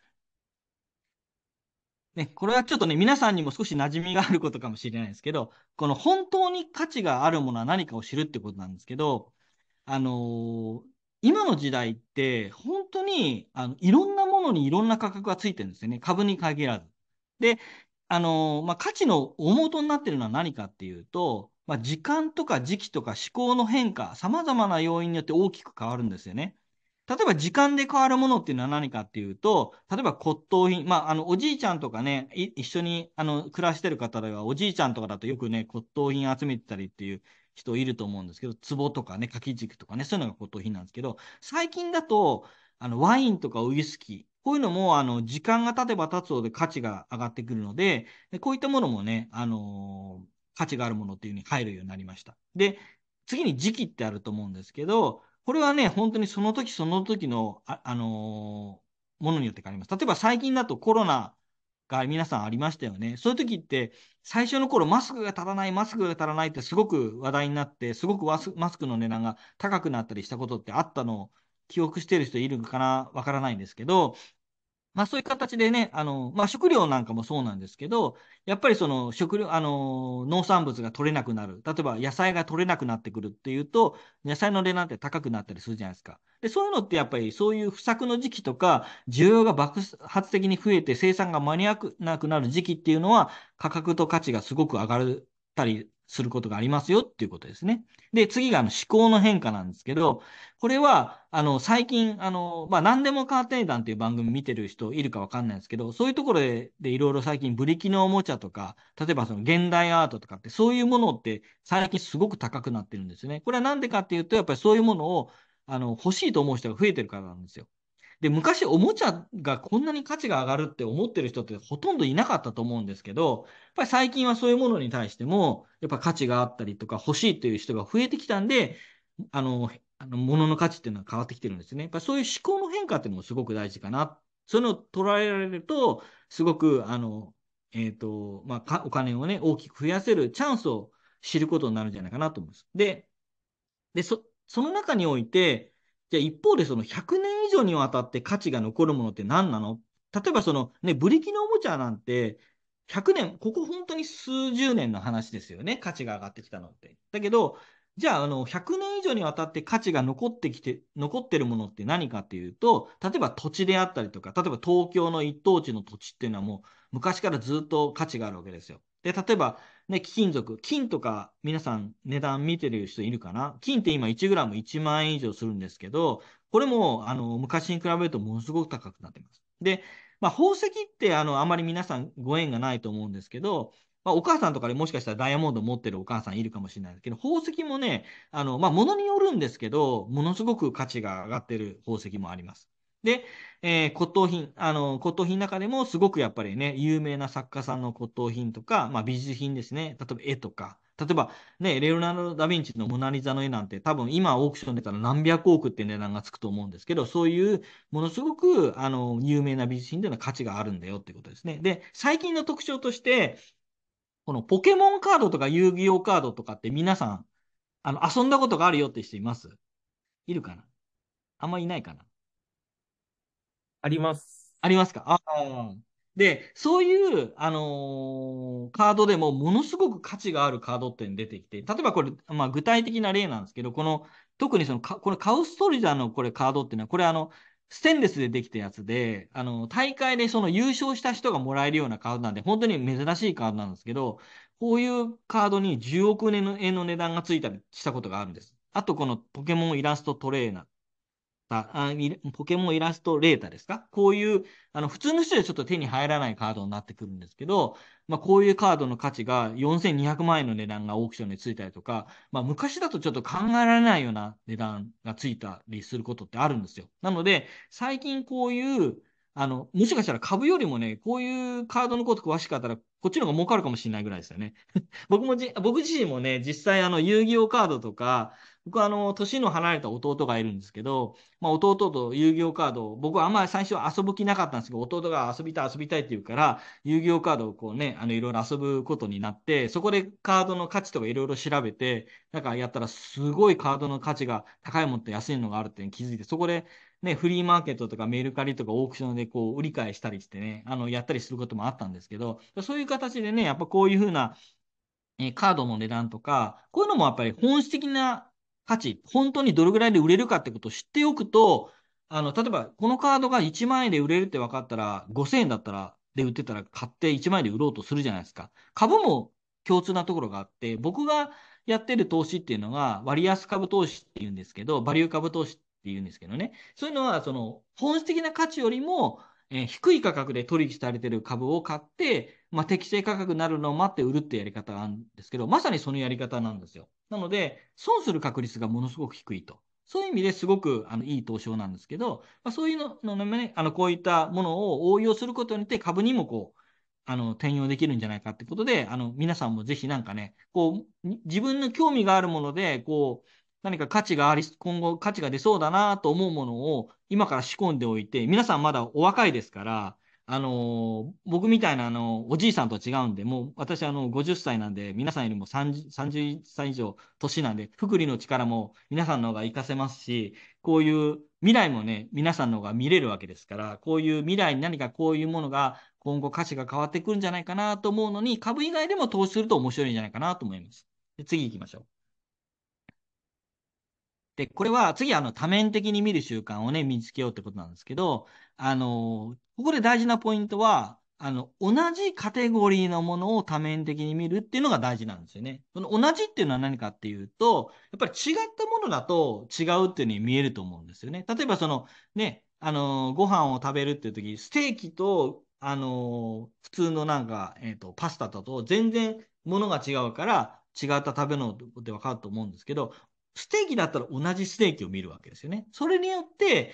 ね、これはちょっとね、皆さんにも少し馴染みがあることかもしれないですけど、この本当に価値があるものは何かを知るってことなんですけど、あのー、今の時代って、本当にあのいろんなものにいろんな価格がついてるんですよね。株に限らず。で、あのー、まあ、価値の大元になってるのは何かっていうと、まあ、時間とか時期とか思考の変化、様々な要因によって大きく変わるんですよね。例えば時間で変わるものっていうのは何かっていうと、例えば骨董品、まあ、あの、おじいちゃんとかね、一緒にあの暮らしてる方では、おじいちゃんとかだとよくね、骨董品集めてたりっていう人いると思うんですけど、壺とかね、柿軸とかね、そういうのが骨董品なんですけど、最近だと、あの、ワインとかウイスキー、こういうのも、あの、時間が経てば経つほど価値が上がってくるので、でこういったものもね、あのー、価値があるものっていうふうに入るようになりました。で、次に時期ってあると思うんですけど、これはね、本当にその時その時の、あ、あのー、ものによって変わります。例えば最近だとコロナが皆さんありましたよね。そういう時って、最初の頃マスクが足らない、マスクが足らないってすごく話題になって、すごくマスクの値段が高くなったりしたことってあったのを記憶してる人いるかな、わからないんですけど、まあそういう形でね、あの、まあ食料なんかもそうなんですけど、やっぱりその食料、あの、農産物が取れなくなる。例えば野菜が取れなくなってくるっていうと、野菜の値段って高くなったりするじゃないですか。で、そういうのってやっぱりそういう不作の時期とか、需要が爆発的に増えて生産が間に合わなくなる時期っていうのは、価格と価値がすごく上がったりすることがありますよっていうことですね。で、次があの思考の変化なんですけど、これは、あの、最近、あの、まあ、何でもカーテン団っていう番組見てる人いるかわかんないんですけど、そういうところででいろいろ最近ブリキのおもちゃとか、例えばその現代アートとかって、そういうものって最近すごく高くなってるんですよね。これはなんでかっていうと、やっぱりそういうものを、あの、欲しいと思う人が増えてるからなんですよ。で、昔おもちゃがこんなに価値が上がるって思ってる人ってほとんどいなかったと思うんですけど、やっぱり最近はそういうものに対しても、やっぱ価値があったりとか欲しいという人が増えてきたんで、あの、あの物の価値っていうのは変わってきてるんですね。やっぱそういう思考の変化っていうのもすごく大事かな。そういうのを捉えられると、すごく、あの、えっ、ー、と、まあ、お金をね、大きく増やせるチャンスを知ることになるんじゃないかなと思います。で、で、そ、その中において、じゃあ一方でその100年以上にわたって価値が残るものって何なの例えばそのね、ブリキのおもちゃなんて、100年、ここ本当に数十年の話ですよね、価値が上がってきたのって。だけど、じゃあ、あの、100年以上にわたって価値が残ってきて、残ってるものって何かっていうと、例えば土地であったりとか、例えば東京の一等地の土地っていうのはもう昔からずっと価値があるわけですよ。で、例えば、ね、貴金属、金とか皆さん値段見てる人いるかな金って今 1g1 万円以上するんですけど、これもあの昔に比べるとものすごく高くなってます。で、まあ、宝石ってあのあまり皆さんご縁がないと思うんですけど、まあ、お母さんとかでもしかしたらダイヤモンド持ってるお母さんいるかもしれないですけど、宝石もね、あの、まあ、物によるんですけど、ものすごく価値が上がってる宝石もあります。で、えー、骨董品、あの、骨董品の中でもすごくやっぱりね、有名な作家さんの骨董品とか、まあ、美術品ですね。例えば絵とか、例えばね、レオナルド・ダ・ヴィンチのモナ・リザの絵なんて多分今オークションでたら何百億って値段がつくと思うんですけど、そういうものすごくあの有名な美術品での価値があるんだよってことですね。で、最近の特徴として、このポケモンカードとか遊戯王カードとかって皆さん、あの、遊んだことがあるよって人いますいるかなあんまいないかなあります。ありますかああ。で、そういう、あのーカードでもものすごく価値があるカードって出てきて、例えばこれ、まあ、具体的な例なんですけど、この特にそのかこのカウストリザーのこれカードっていうのは、これあの、ステンレスでできたやつで、あの、大会でその優勝した人がもらえるようなカードなんで、本当に珍しいカードなんですけど、こういうカードに10億の円の値段がついたりしたことがあるんです。あと、このポケモンイラストトレーナー。タ、あポケモンイラストレーターですかこういう、あの、普通の人でちょっと手に入らないカードになってくるんですけど、まあ、こういうカードの価値が4200万円の値段がオークションについたりとか、まあ、昔だとちょっと考えられないような値段がついたりすることってあるんですよ。なので、最近こういう、あの、もしかしたら株よりもね、こういうカードのこと詳しかったら、こっちの方が儲かるかもしれないぐらいですよね。僕もじ、僕自身もね、実際あの、遊戯王カードとか、僕はあの、年の離れた弟がいるんですけど、まあ、弟と遊戯王カードを、僕はあんまり最初は遊ぶ気なかったんですけど、弟が遊びたい遊びたいって言うから、遊戯王カードをこうね、あの、いろいろ遊ぶことになって、そこでカードの価値とかいろいろ調べて、なんかやったらすごいカードの価値が高いもっと安いのがあるって気づいて、そこで、ね、フリーマーケットとかメルカリとかオークションでこう売り買いしたりしてね、あの、やったりすることもあったんですけど、そういう形でね、やっぱこういうふうな、えカードの値段とか、こういうのもやっぱり本質的な価値、本当にどれぐらいで売れるかってことを知っておくと、あの、例えば、このカードが1万円で売れるって分かったら、5000円だったら、で売ってたら買って1万円で売ろうとするじゃないですか。株も共通なところがあって、僕がやってる投資っていうのが、割安株投資っていうんですけど、バリュー株投資っていうんですけどね。そういうのは、その、本質的な価値よりも、えー、低い価格で取引されてる株を買って、まあ、適正価格になるのを待って売るってやり方があるんですけど、まさにそのやり方なんですよ。なので、損する確率がものすごく低いと。そういう意味ですごくあのいい投資法なんですけど、まあ、そういうのの、ね、あのこういったものを応用することによって株にもこう、あの、転用できるんじゃないかってことで、あの、皆さんもぜひなんかね、こう、自分の興味があるもので、こう、何か価値があり、今後価値が出そうだなと思うものを今から仕込んでおいて、皆さんまだお若いですから、あの、僕みたいな、あの、おじいさんと違うんで、もう私、あの、50歳なんで、皆さんよりも 30, 30歳以上年なんで、福利の力も皆さんの方が活かせますし、こういう未来もね、皆さんの方が見れるわけですから、こういう未来に何かこういうものが今後価値が変わってくるんじゃないかなと思うのに、株以外でも投資すると面白いんじゃないかなと思います。で次行きましょう。で、これは次、あの、多面的に見る習慣をね、見つけようってことなんですけど、あの、ここで大事なポイントは、あの、同じカテゴリーのものを多面的に見るっていうのが大事なんですよね。その同じっていうのは何かっていうと、やっぱり違ったものだと違うっていうのに見えると思うんですよね。例えばその、ね、あの、ご飯を食べるっていう時、ステーキと、あの、普通のなんか、えっ、ー、と、パスタだと全然ものが違うから、違った食べ物で分かると思うんですけど、ステーキだったら同じステーキを見るわけですよね。それによって、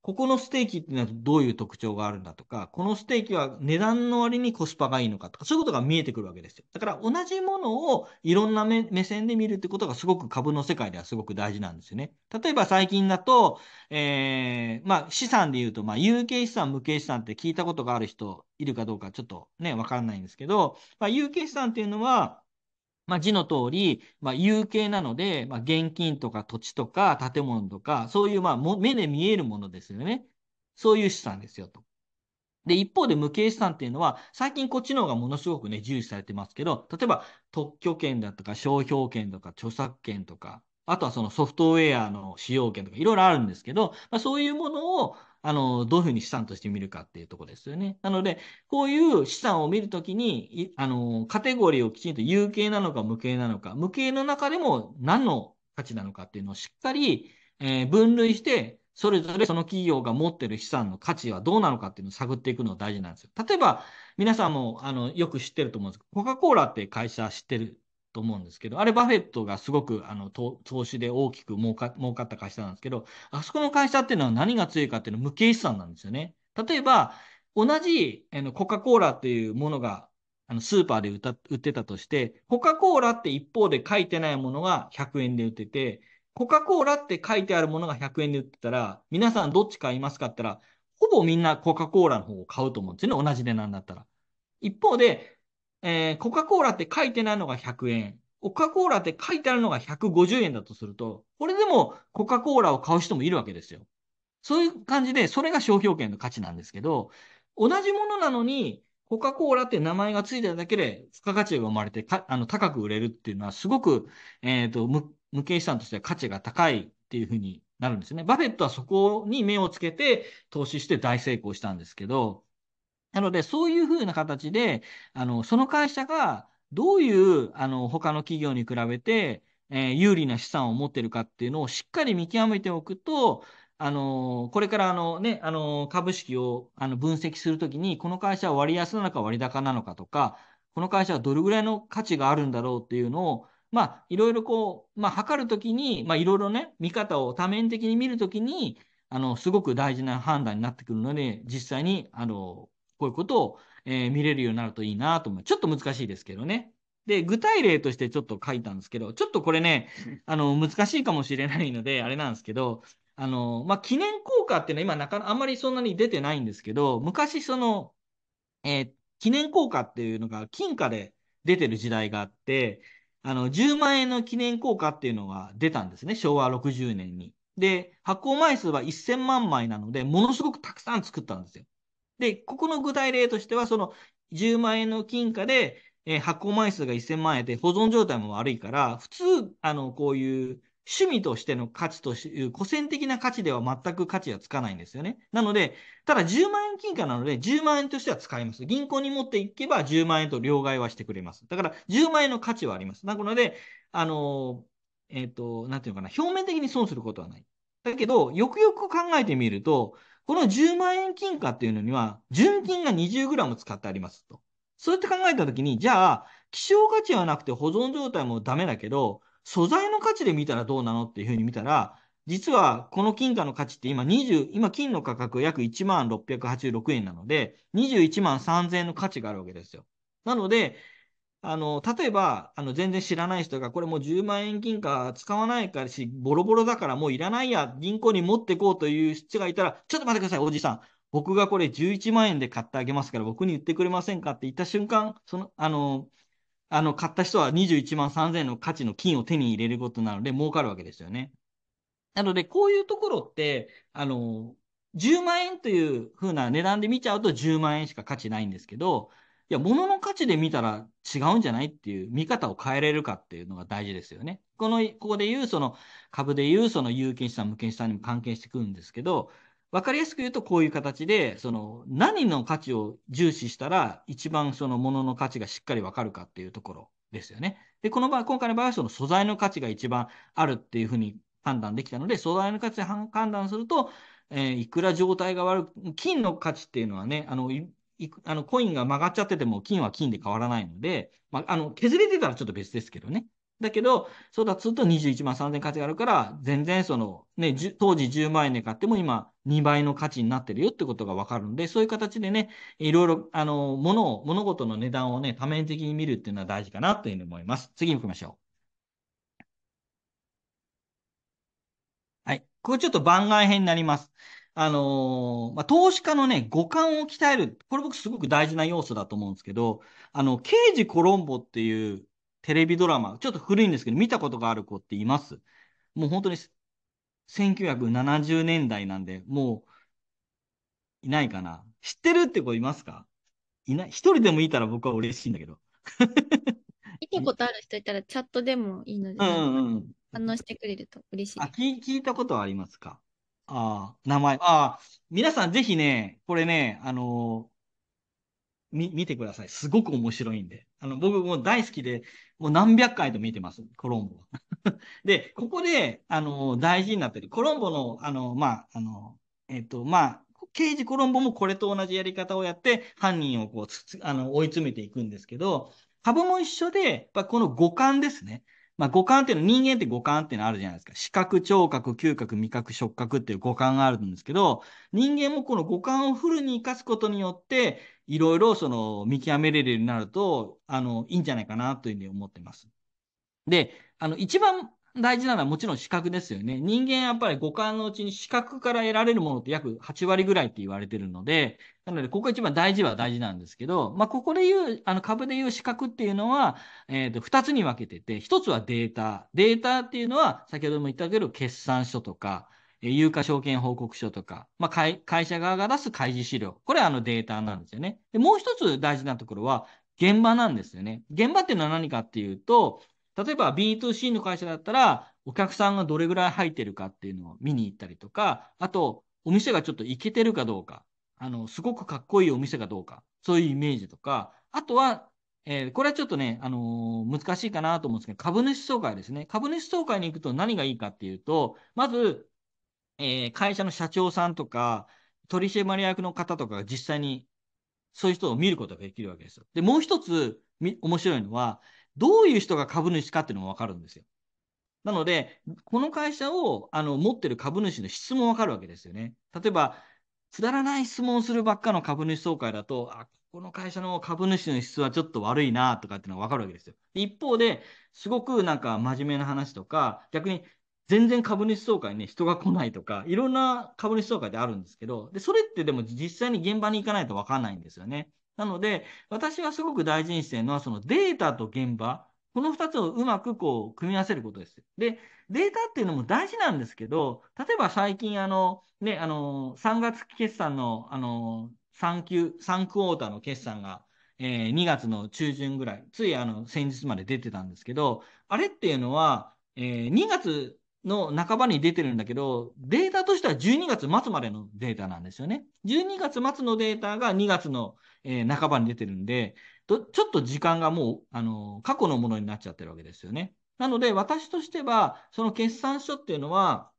ここのステーキっていうのはどういう特徴があるんだとか、このステーキは値段の割にコスパがいいのかとか、そういうことが見えてくるわけですよ。だから同じものをいろんな目線で見るってことがすごく株の世界ではすごく大事なんですよね。例えば最近だと、えー、まあ資産で言うと、まあ有形資産、無形資産って聞いたことがある人いるかどうかちょっとね、わかんないんですけど、まあ有形資産っていうのは、まあ、字の通り、まあ、有形なので、まあ、現金とか土地とか建物とか、そういう、まあ、目で見えるものですよね。そういう資産ですよと。で、一方で無形資産っていうのは、最近こっちの方がものすごくね、重視されてますけど、例えば特許権だとか、商標権とか、著作権とか、あとはそのソフトウェアの使用権とかいろいろあるんですけど、まあ、そういうものをあの、どういうふうに資産として見るかっていうとこですよね。なので、こういう資産を見るときに、あの、カテゴリーをきちんと有形なのか無形なのか、無形の中でも何の価値なのかっていうのをしっかり、えー、分類して、それぞれその企業が持ってる資産の価値はどうなのかっていうのを探っていくのが大事なんですよ。例えば、皆さんもあのよく知ってると思うんですけど、コカ・コーラって会社知ってると思うんですけど、あれ、バフェットがすごくあの投資で大きく儲か儲かった会社なんですけど、あそこの会社っていうのは何が強いかっていうのは無形資産なんですよね。例えば、同じあのコカ・コーラっていうものがあのスーパーで売ってたとして、コカ・コーラって一方で書いてないものが100円で売ってて、コカ・コーラって書いてあるものが100円で売ってたら、皆さんどっち買いますかって言ったら、ほぼみんなコカ・コーラの方を買うと思うんですよね。同じ値段だったら。一方で、えー、コカ・コーラって書いてないのが100円。コカ・コーラって書いてあるのが150円だとすると、これでもコカ・コーラを買う人もいるわけですよ。そういう感じで、それが商標権の価値なんですけど、同じものなのに、コカ・コーラって名前がついてるだけで、付加価値が生まれてか、あの、高く売れるっていうのは、すごく、えっ、ー、と、無形資産としては価値が高いっていうふうになるんですね。バフェットはそこに目をつけて投資して大成功したんですけど、なので、そういうふうな形で、あの、その会社がどういう、あの、他の企業に比べて、えー、有利な資産を持ってるかっていうのをしっかり見極めておくと、あの、これからあのね、あの、株式をあの分析するときに、この会社は割安なのか割高なのかとか、この会社はどれぐらいの価値があるんだろうっていうのを、まあ、いろいろこう、まあ、測るときに、まあ、いろいろね、見方を多面的に見るときに、あの、すごく大事な判断になってくるので、実際に、あの、こういうことを、えー、見れるようになるといいなと思う。ちょっと難しいですけどね。で、具体例としてちょっと書いたんですけど、ちょっとこれね、あの、難しいかもしれないので、あれなんですけど、あの、まあ、記念硬貨っていうのは今なかあんまりそんなに出てないんですけど、昔その、えー、記念硬貨っていうのが金貨で出てる時代があって、あの、10万円の記念硬貨っていうのが出たんですね、昭和60年に。で、発行枚数は1000万枚なので、ものすごくたくさん作ったんですよ。で、ここの具体例としては、その10万円の金貨で、えー、発行枚数が1000万円で保存状態も悪いから、普通、あの、こういう趣味としての価値という、古戦的な価値では全く価値はつかないんですよね。なので、ただ10万円金貨なので、10万円としては使います。銀行に持っていけば10万円と両替はしてくれます。だから10万円の価値はあります。なので、あの、えっ、ー、と、なんていうのかな、表面的に損することはない。だけど、よくよく考えてみると、この10万円金貨っていうのには、純金が 20g 使ってありますと。そうやって考えたときに、じゃあ、希少価値はなくて保存状態もダメだけど、素材の価値で見たらどうなのっていうふうに見たら、実はこの金貨の価値って今20、今金の価格約1万686円なので、21万3000円の価値があるわけですよ。なので、あの、例えば、あの、全然知らない人が、これもう10万円金貨使わないからし、ボロボロだからもういらないや、銀行に持ってこうという人がいたら、ちょっと待ってください、おじさん。僕がこれ11万円で買ってあげますから、僕に言ってくれませんかって言った瞬間、その、あの、あの、買った人は21万3000円の価値の金を手に入れることなので、儲かるわけですよね。なので、こういうところって、あの、10万円という風な値段で見ちゃうと10万円しか価値ないんですけど、いや、物の価値で見たら違うんじゃないっていう見方を変えれるかっていうのが大事ですよね。この、ここで言う、その株で言う、その有権資産、無権資産にも関係してくるんですけど、わかりやすく言うとこういう形で、その何の価値を重視したら一番その物の価値がしっかりわかるかっていうところですよね。で、この場合、今回の場合はその素材の価値が一番あるっていうふうに判断できたので、素材の価値で判断すると、えー、いくら状態が悪く、金の価値っていうのはね、あの、あのコインが曲がっちゃってても金は金で変わらないので、まあ、あの削れてたらちょっと別ですけどね。だけど、そうだとすると21万3000価値があるから、全然その、ね、当時10万円で買っても今2倍の価値になってるよってことがわかるので、そういう形でね、いろいろ、あの、物を、物事の値段をね、多面的に見るっていうのは大事かなというふうに思います。次に行きましょう。はい。これちょっと番外編になります。あのー、まあ、投資家のね、五感を鍛える。これ僕すごく大事な要素だと思うんですけど、あの、刑事コロンボっていうテレビドラマ、ちょっと古いんですけど、見たことがある子っていますもう本当に1970年代なんで、もう、いないかな。知ってるって子いますかいない。一人でもいたら僕は嬉しいんだけど。見たことある人いたらチャットでもいいので、うんうん、反応してくれると嬉しい。あ聞いたことはありますかああ、名前。ああ、皆さんぜひね、これね、あのー、み、見てください。すごく面白いんで。あの、僕も大好きで、もう何百回と見てます、コロンボは。で、ここで、あのー、大事になってる。コロンボの、あのー、まあ、あの、えっと、まあ、刑事コロンボもこれと同じやり方をやって、犯人をこうあの、追い詰めていくんですけど、株も一緒で、やっぱこの五感ですね。まあ、五感っていうの、は、人間って五感っていうのあるじゃないですか。視覚、聴覚、嗅覚、味覚、触覚っていう五感があるんですけど、人間もこの五感をフルに生かすことによって、いろいろその見極めれるようになると、あの、いいんじゃないかなというふうに思っています。で、あの、一番大事なのはもちろん視覚ですよね。人間やっぱり五感のうちに視覚から得られるものって約8割ぐらいって言われてるので、なのでここ一番大事は大事なんですけど、まあ、ここで言う、あの株で言う視覚っていうのは、えっ、ー、と、2つに分けてて、1つはデータ。データっていうのは先ほども言ったけど、決算書とか、有価証券報告書とか、まあ会、会社側が出す開示資料。これはあのデータなんですよね。で、もう一つ大事なところは、現場なんですよね。現場っていうのは何かっていうと、例えば B2C の会社だったら、お客さんがどれぐらい入ってるかっていうのを見に行ったりとか、あと、お店がちょっとイケてるかどうか、あの、すごくかっこいいお店かどうか、そういうイメージとか、あとは、えー、これはちょっとね、あのー、難しいかなと思うんですけど、株主総会ですね。株主総会に行くと何がいいかっていうと、まず、えー、会社の社長さんとか、取締役の方とかが実際にそういう人を見ることができるわけですよ。で、もう一つ、面白いのは、どういう人が株主かっていうのも分かるんですよ。なので、この会社をあの持ってる株主の質も分かるわけですよね。例えば、くだらない質問するばっかの株主総会だと、あ、この会社の株主の質はちょっと悪いなとかっていうのが分かるわけですよ。一方で、すごくなんか真面目な話とか、逆に全然株主総会に、ね、人が来ないとか、いろんな株主総会であるんですけど、でそれってでも実際に現場に行かないと分かんないんですよね。なので、私はすごく大事にしているのは、そのデータと現場、この2つをうまくこう組み合わせることです。で、データっていうのも大事なんですけど、例えば最近、あの、ね、あの、3月決算の、あの、3級、3クォーターの決算が、えー、2月の中旬ぐらい、ついあの、先日まで出てたんですけど、あれっていうのは、えー、2月の半ばに出てるんだけど、データとしては12月末までのデータなんですよね。12月末のデータが2月のえー、半ばに出てるんで、ちょっと時間がもう、あの、過去のものになっちゃってるわけですよね。なので、私としては、その決算書っていうのは、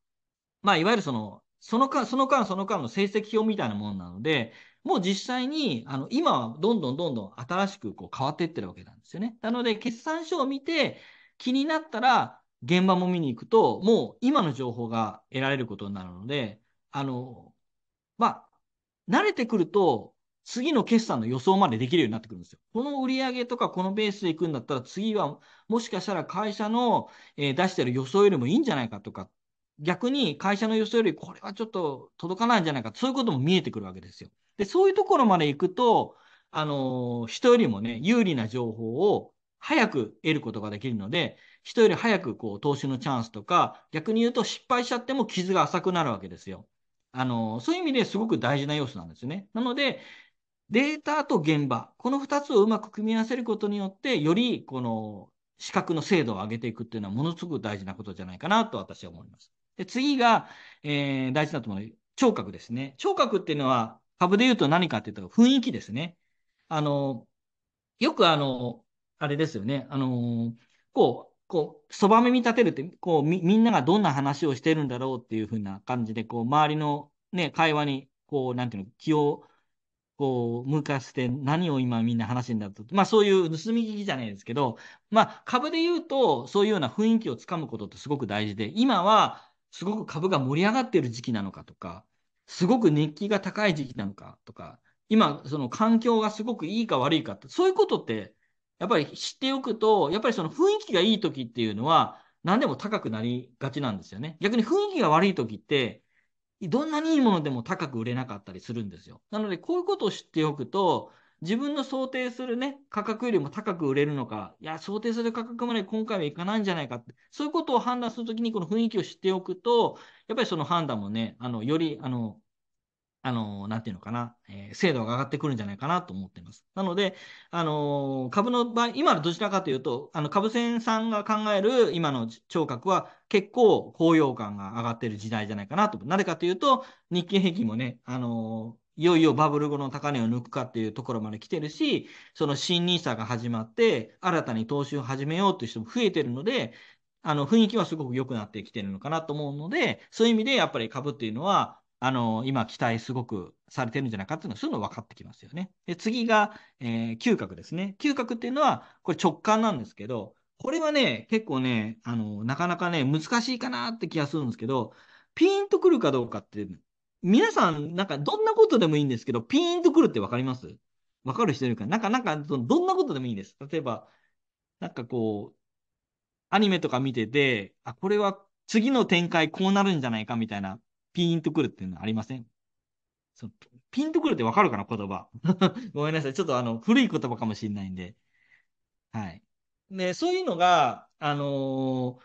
まあ、いわゆるその、その間、その間、その間の成績表みたいなものなので、もう実際に、あの、今はどんどんどんどん新しくこう変わっていってるわけなんですよね。なので、決算書を見て、気になったら、現場も見に行くと、もう今の情報が得られることになるので、あの、まあ、慣れてくると、次の決算の予想までできるようになってくるんですよ。この売上とかこのベースでいくんだったら、次はもしかしたら会社の、え出してる予想よりもいいんじゃないかとか、逆に会社の予想よりこれはちょっと届かないんじゃないか、そういうことも見えてくるわけですよ。で、そういうところまで行くと、あの人よりもね、有利な情報を早く得ることができるので、人より早くこう投資のチャンスとか、逆に言うと失敗しちゃっても傷が浅くなるわけですよ。あのそういう意味ですごく大事な要素なんですよね。なので、データと現場、この二つをうまく組み合わせることによって、よりこの資格の精度を上げていくっていうのは、ものすごく大事なことじゃないかなと私は思います。で次が、えー、大事なと思う聴覚ですね。聴覚っていうのは、株で言うと何かっていうと、雰囲気ですね。あの、よくあの、あれですよね。あの、こう、こう、そばめみ立てるって、こうみ、みんながどんな話をしてるんだろうっていうふうな感じで、こう、周りのね、会話に、こう、なんていうの、気をこう、向かして何を今みんな話になると。まあそういう盗み聞きじゃないですけど、まあ株で言うとそういうような雰囲気をつかむことってすごく大事で、今はすごく株が盛り上がっている時期なのかとか、すごく熱気が高い時期なのかとか、今その環境がすごくいいか悪いかって、そういうことってやっぱり知っておくと、やっぱりその雰囲気がいい時っていうのは何でも高くなりがちなんですよね。逆に雰囲気が悪い時って、どんなにいいものでも高く売れなかったりするんですよ。なので、こういうことを知っておくと、自分の想定するね、価格よりも高く売れるのか、いや、想定する価格まで今回はいかないんじゃないかって、そういうことを判断するときに、この雰囲気を知っておくと、やっぱりその判断もね、あの、より、あの、あの、なんていうのかな、えー、精度が上がってくるんじゃないかなと思ってます。なので、あのー、株の場合、今のどちらかというと、あの、株船さんが考える今の聴覚は結構高揚感が上がってる時代じゃないかなと。なぜかというと、日経平均もね、あのー、いよいよバブル後の高値を抜くかっていうところまで来てるし、その新ニーサが始まって、新たに投資を始めようという人も増えてるので、あの、雰囲気はすごく良くなってきてるのかなと思うので、そういう意味でやっぱり株っていうのは、あの、今期待すごくされてるんじゃないかっていうのは、そういうの分かってきますよね。で、次が、えー、嗅覚ですね。嗅覚っていうのは、これ直感なんですけど、これはね、結構ね、あの、なかなかね、難しいかなって気がするんですけど、ピーンとくるかどうかって、皆さん、なんかどんなことでもいいんですけど、ピーンとくるって分かります分かる人いるかなんか、なんか、どんなことでもいいんです。例えば、なんかこう、アニメとか見てて、あ、これは次の展開こうなるんじゃないかみたいなピーンとくるっていうのはありませんそのピンとくるってわかるかな言葉。ごめんなさい。ちょっとあの、古い言葉かもしれないんで。はい。で、そういうのが、あのー、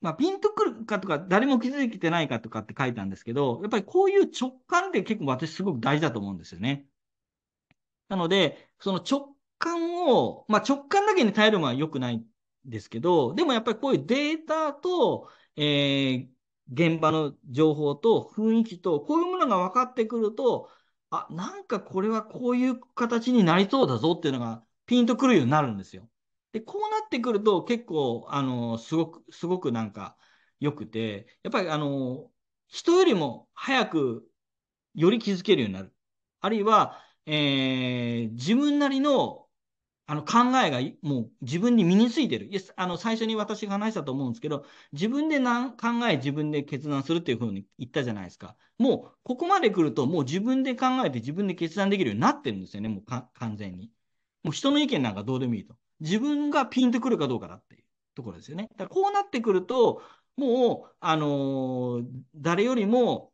まあ、ピンとくるかとか、誰も気づいてないかとかって書いたんですけど、やっぱりこういう直感って結構私すごく大事だと思うんですよね。なので、その直感を、まあ、直感だけに頼るのは良くないんですけど、でもやっぱりこういうデータと、えー、現場の情報と雰囲気と、こういうものが分かってくると、あ、なんかこれはこういう形になりそうだぞっていうのがピンとくるようになるんですよ。で、こうなってくると結構、あの、すごく、すごくなんか良くて、やっぱりあの、人よりも早くより気づけるようになる。あるいは、えー、自分なりのあの考えがもう自分に身についてる。いあの最初に私が話したと思うんですけど、自分で考え、自分で決断するっていうふうに言ったじゃないですか。もうここまで来ると、もう自分で考えて自分で決断できるようになってるんですよね、もう完全に。もう人の意見なんかどうでもいいと。自分がピンとくるかどうかだっていうところですよね。だからこうなってくると、もう、あのー、誰よりも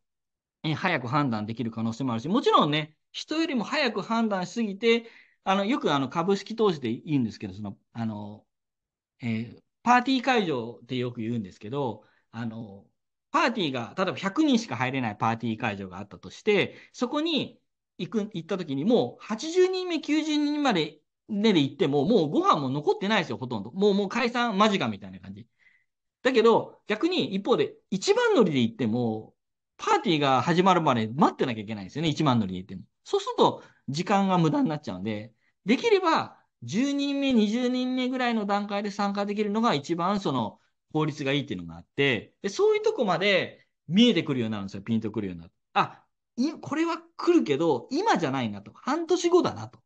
早く判断できる可能性もあるし、もちろんね、人よりも早く判断しすぎて、あの、よくあの、株式投資で言うんですけど、その、あの、えー、パーティー会場ってよく言うんですけど、あの、パーティーが、例えば100人しか入れないパーティー会場があったとして、そこに行く、行った時にもう80人目、90人まででで行っても、もうご飯も残ってないですよ、ほとんど。もう、もう解散間近みたいな感じ。だけど、逆に一方で、一番乗りで行っても、パーティーが始まるまで待ってなきゃいけないんですよね、一番乗りで行っても。そうすると、時間が無駄になっちゃうんで、できれば、10人目、20人目ぐらいの段階で参加できるのが一番その効率がいいっていうのがあって、でそういうとこまで見えてくるようになるんですよ。ピンとくるようになる。あ、これは来るけど、今じゃないなと。半年後だなと。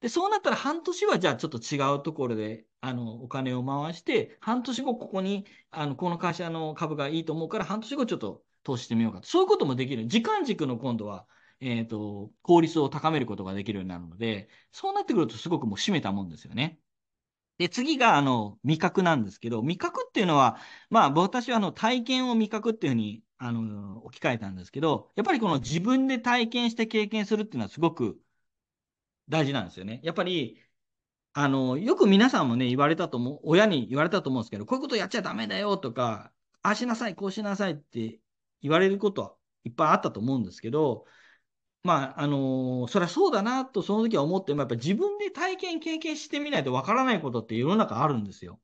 で、そうなったら半年はじゃあちょっと違うところで、あの、お金を回して、半年後ここに、あの、この会社の株がいいと思うから、半年後ちょっと投資してみようかと。そういうこともできる。時間軸の今度はえっ、ー、と、効率を高めることができるようになるので、そうなってくるとすごくもう締めたもんですよね。で、次が、あの、味覚なんですけど、味覚っていうのは、まあ、私は、あの、体験を味覚っていうふうに、あの、置き換えたんですけど、やっぱりこの自分で体験して経験するっていうのはすごく大事なんですよね。やっぱり、あの、よく皆さんもね、言われたと思う、親に言われたと思うんですけど、こういうことやっちゃダメだよとか、ああしなさい、こうしなさいって言われることはいっぱいあったと思うんですけど、まあ、あのー、そりゃそうだなとその時は思っても、やっぱ自分で体験、経験してみないとわからないことって世の中あるんですよ。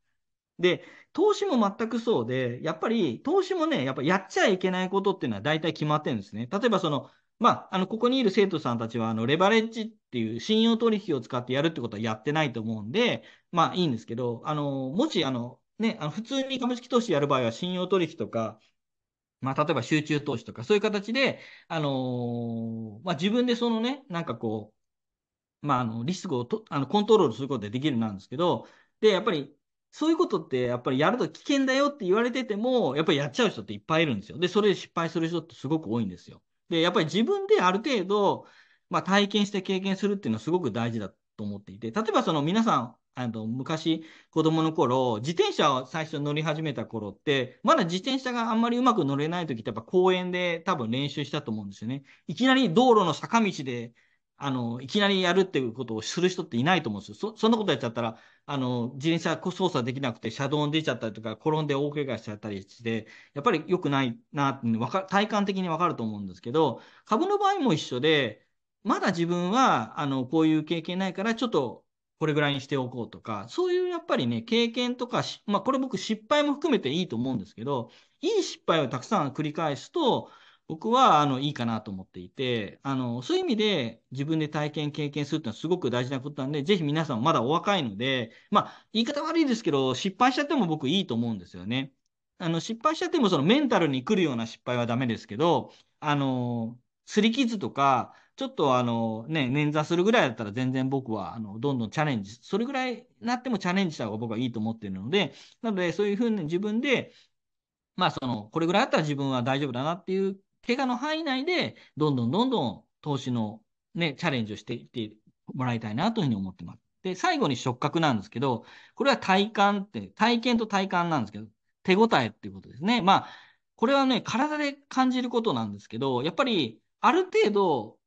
で、投資も全くそうで、やっぱり投資もね、やっぱやっちゃいけないことっていうのは大体決まってるんですね。例えばその、まあ、あの、ここにいる生徒さんたちは、あの、レバレッジっていう信用取引を使ってやるってことはやってないと思うんで、まあいいんですけど、あの、もし、あの、ね、あの普通に株式投資やる場合は信用取引とか、まあ、例えば集中投資とか、そういう形で、あのー、まあ、自分でそのね、なんかこう、まあ、あの、リスクをと、あの、コントロールすることでできるなんですけど、で、やっぱり、そういうことって、やっぱりやると危険だよって言われてても、やっぱりやっちゃう人っていっぱいいるんですよ。で、それで失敗する人ってすごく多いんですよ。で、やっぱり自分である程度、まあ、体験して経験するっていうのはすごく大事だと思っていて、例えばその皆さん、あの昔、子供の頃、自転車を最初乗り始めた頃って、まだ自転車があんまりうまく乗れない時って、やっぱ公園で多分練習したと思うんですよね。いきなり道路の坂道で、あの、いきなりやるっていうことをする人っていないと思うんですよ。そ、そんなことやっちゃったら、あの、自転車操作できなくて、車道に出ちゃったりとか、転んで大怪我しちゃったりして、やっぱり良くないなってわか、体感的にわかると思うんですけど、株の場合も一緒で、まだ自分は、あの、こういう経験ないから、ちょっと、これぐらいにしておこうとか、そういうやっぱりね、経験とか、まあ、これ僕失敗も含めていいと思うんですけど、いい失敗をたくさん繰り返すと、僕はあのいいかなと思っていて、あのそういう意味で自分で体験、経験するってのはすごく大事なことなんで、ぜひ皆さんまだお若いので、まあ、言い方悪いですけど、失敗しちゃっても僕いいと思うんですよね。あの失敗しちゃってもそのメンタルに来るような失敗はダメですけど、あの、擦り傷とか、ちょっとあのね、捻挫するぐらいだったら全然僕はあのどんどんチャレンジ、それぐらいなってもチャレンジした方が僕はいいと思ってるので、なのでそういうふうに自分で、まあその、これぐらいあったら自分は大丈夫だなっていう怪我の範囲内で、どんどんどんどん投資のね、チャレンジをしていってもらいたいなというふうに思ってます。で、最後に触覚なんですけど、これは体感って、体験と体感なんですけど、手応えっていうことですね。まあ、これはね、体で感じることなんですけど、やっぱりある程度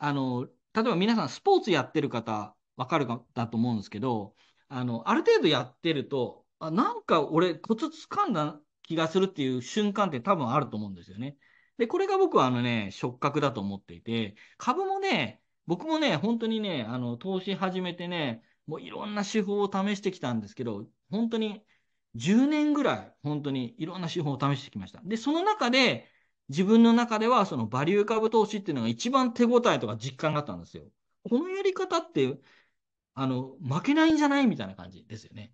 あの、例えば皆さんスポーツやってる方、わかるかだと思うんですけど、あの、ある程度やってると、あ、なんか俺コツかんだ気がするっていう瞬間って多分あると思うんですよね。で、これが僕はあのね、触覚だと思っていて、株もね、僕もね、本当にね、あの、投資始めてね、もういろんな手法を試してきたんですけど、本当に10年ぐらい、本当にいろんな手法を試してきました。で、その中で、自分の中ではそのバリュー株投資っていうのが一番手応えとか実感があったんですよ。このやり方って、あの、負けないんじゃないみたいな感じですよね。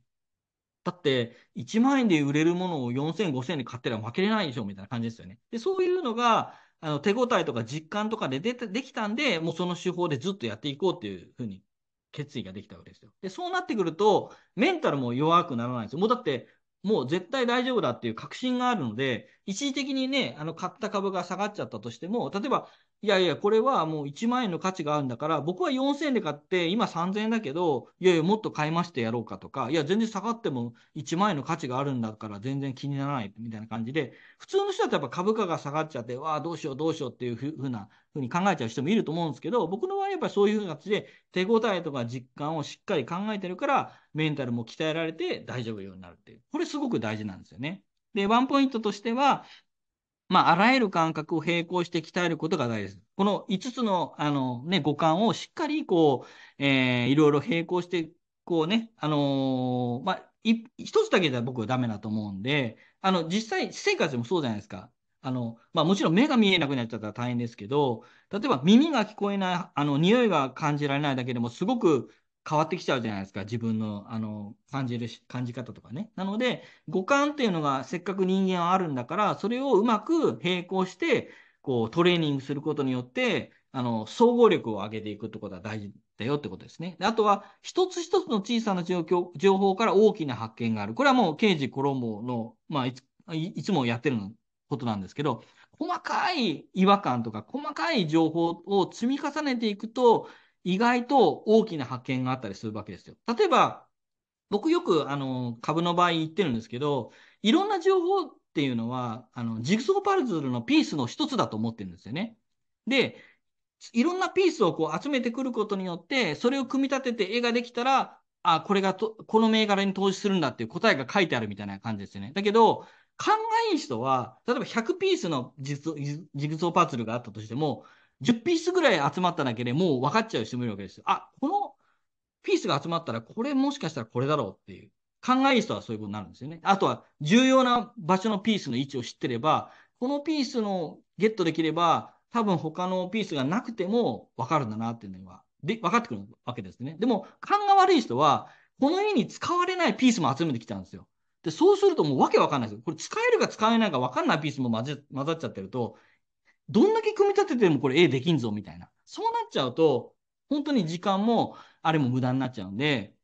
だって、1万円で売れるものを4000、5000円で買ってら負けれないでしょみたいな感じですよね。で、そういうのが、あの手応えとか実感とかで出てできたんで、もうその手法でずっとやっていこうっていうふうに決意ができたわけですよ。で、そうなってくると、メンタルも弱くならないんですよ。もうだって、もう絶対大丈夫だっていう確信があるので、一時的にね、あの、買った株が下がっちゃったとしても、例えばいやいや、これはもう1万円の価値があるんだから、僕は4000円で買って、今3000円だけど、いやいや、もっと買いましてやろうかとか、いや、全然下がっても1万円の価値があるんだから、全然気にならないみたいな感じで、普通の人だとやっぱ株価が下がっちゃって、わあ、どうしよう、どうしようっていうふうなふうに考えちゃう人もいると思うんですけど、僕の場合、やっぱそういう形で、手応えとか実感をしっかり考えてるから、メンタルも鍛えられて大丈夫ようになるっていう、これすごく大事なんですよね。で、ワンポイントとしては、まあ、あらゆる感覚を並行して鍛えることが大事です。この5つの、あのね、五感をしっかり、こう、えー、いろいろ並行して、こうね、あのー、まあ、一つだけでは僕はダメだと思うんで、あの、実際、私生活でもそうじゃないですか。あの、まあ、もちろん目が見えなくなっちゃったら大変ですけど、例えば耳が聞こえない、あの、匂いが感じられないだけでもすごく変わってきちゃうじゃないですか、自分のあの感じる感じ方とかね。なので、五感っていうのがせっかく人間はあるんだから、それをうまく並行して、こうトレーニングすることによって、あの総合力を上げていくってことは大事だよってことですね。であとは、一つ一つの小さな状況情報から大きな発見がある。これはもう、刑事コロンボの、まあいつ、いつもやってることなんですけど、細かい違和感とか、細かい情報を積み重ねていくと、意外と大きな発見があったりするわけですよ。例えば、僕よくあの株の場合言ってるんですけど、いろんな情報っていうのは、あのジグソーパルズルのピースの一つだと思ってるんですよね。で、いろんなピースをこう集めてくることによって、それを組み立てて絵ができたら、あ、これがと、この銘柄に投資するんだっていう答えが書いてあるみたいな感じですよね。だけど、考えいい人は、例えば100ピースのジグソーパズルがあったとしても、10ピースぐらい集まっただけでもう分かっちゃう人もいるわけですよ。あ、このピースが集まったら、これもしかしたらこれだろうっていう。考える人はそういうことになるんですよね。あとは、重要な場所のピースの位置を知ってれば、このピースのゲットできれば、多分他のピースがなくても分かるんだなっていうのは、で、分かってくるわけですね。でも、勘が悪い人は、この家に使われないピースも集めてきたんですよ。で、そうするともうわけわかんないですよ。これ使えるか使えないか分かんないピースも混ざっちゃってると、どんだけ組み立ててもこれ A できんぞみたいな。そうなっちゃうと、本当に時間もあれも無駄になっちゃうんで、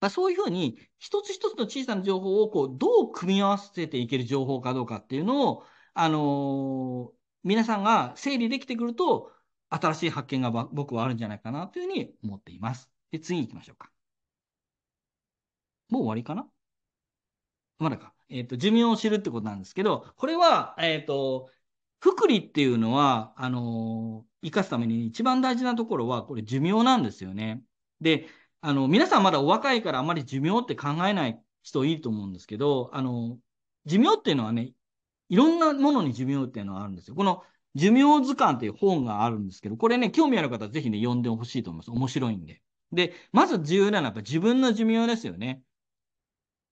まあ、そういうふうに一つ一つの小さな情報をこうどう組み合わせていける情報かどうかっていうのを、あのー、皆さんが整理できてくると、新しい発見が僕はあるんじゃないかなというふうに思っています。で、次行きましょうか。もう終わりかなまだか。えっ、ー、と、寿命を知るってことなんですけど、これは、えっ、ー、と、福利っていうのは、あのー、生かすために一番大事なところは、これ寿命なんですよね。で、あの、皆さんまだお若いからあまり寿命って考えない人いいと思うんですけど、あの、寿命っていうのはね、いろんなものに寿命っていうのがあるんですよ。この寿命図鑑っていう本があるんですけど、これね、興味ある方ぜひね、読んでほしいと思います。面白いんで。で、まず重要なのはやっぱ自分の寿命ですよね。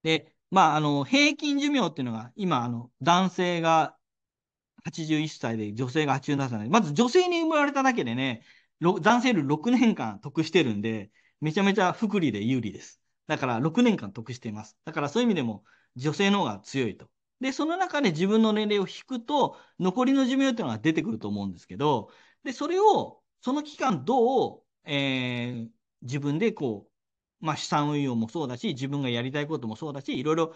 で、まあ、あの、平均寿命っていうのが、今、あの、男性が81歳で女性が87歳。まず女性に生まれただけでね、男性より6年間得してるんで、めちゃめちゃ福利で有利です。だから6年間得しています。だからそういう意味でも女性の方が強いと。で、その中で自分の年齢を引くと、残りの寿命っていうのが出てくると思うんですけど、で、それを、その期間どう、えー、自分でこう、まあ資産運用もそうだし、自分がやりたいこともそうだし、いろいろ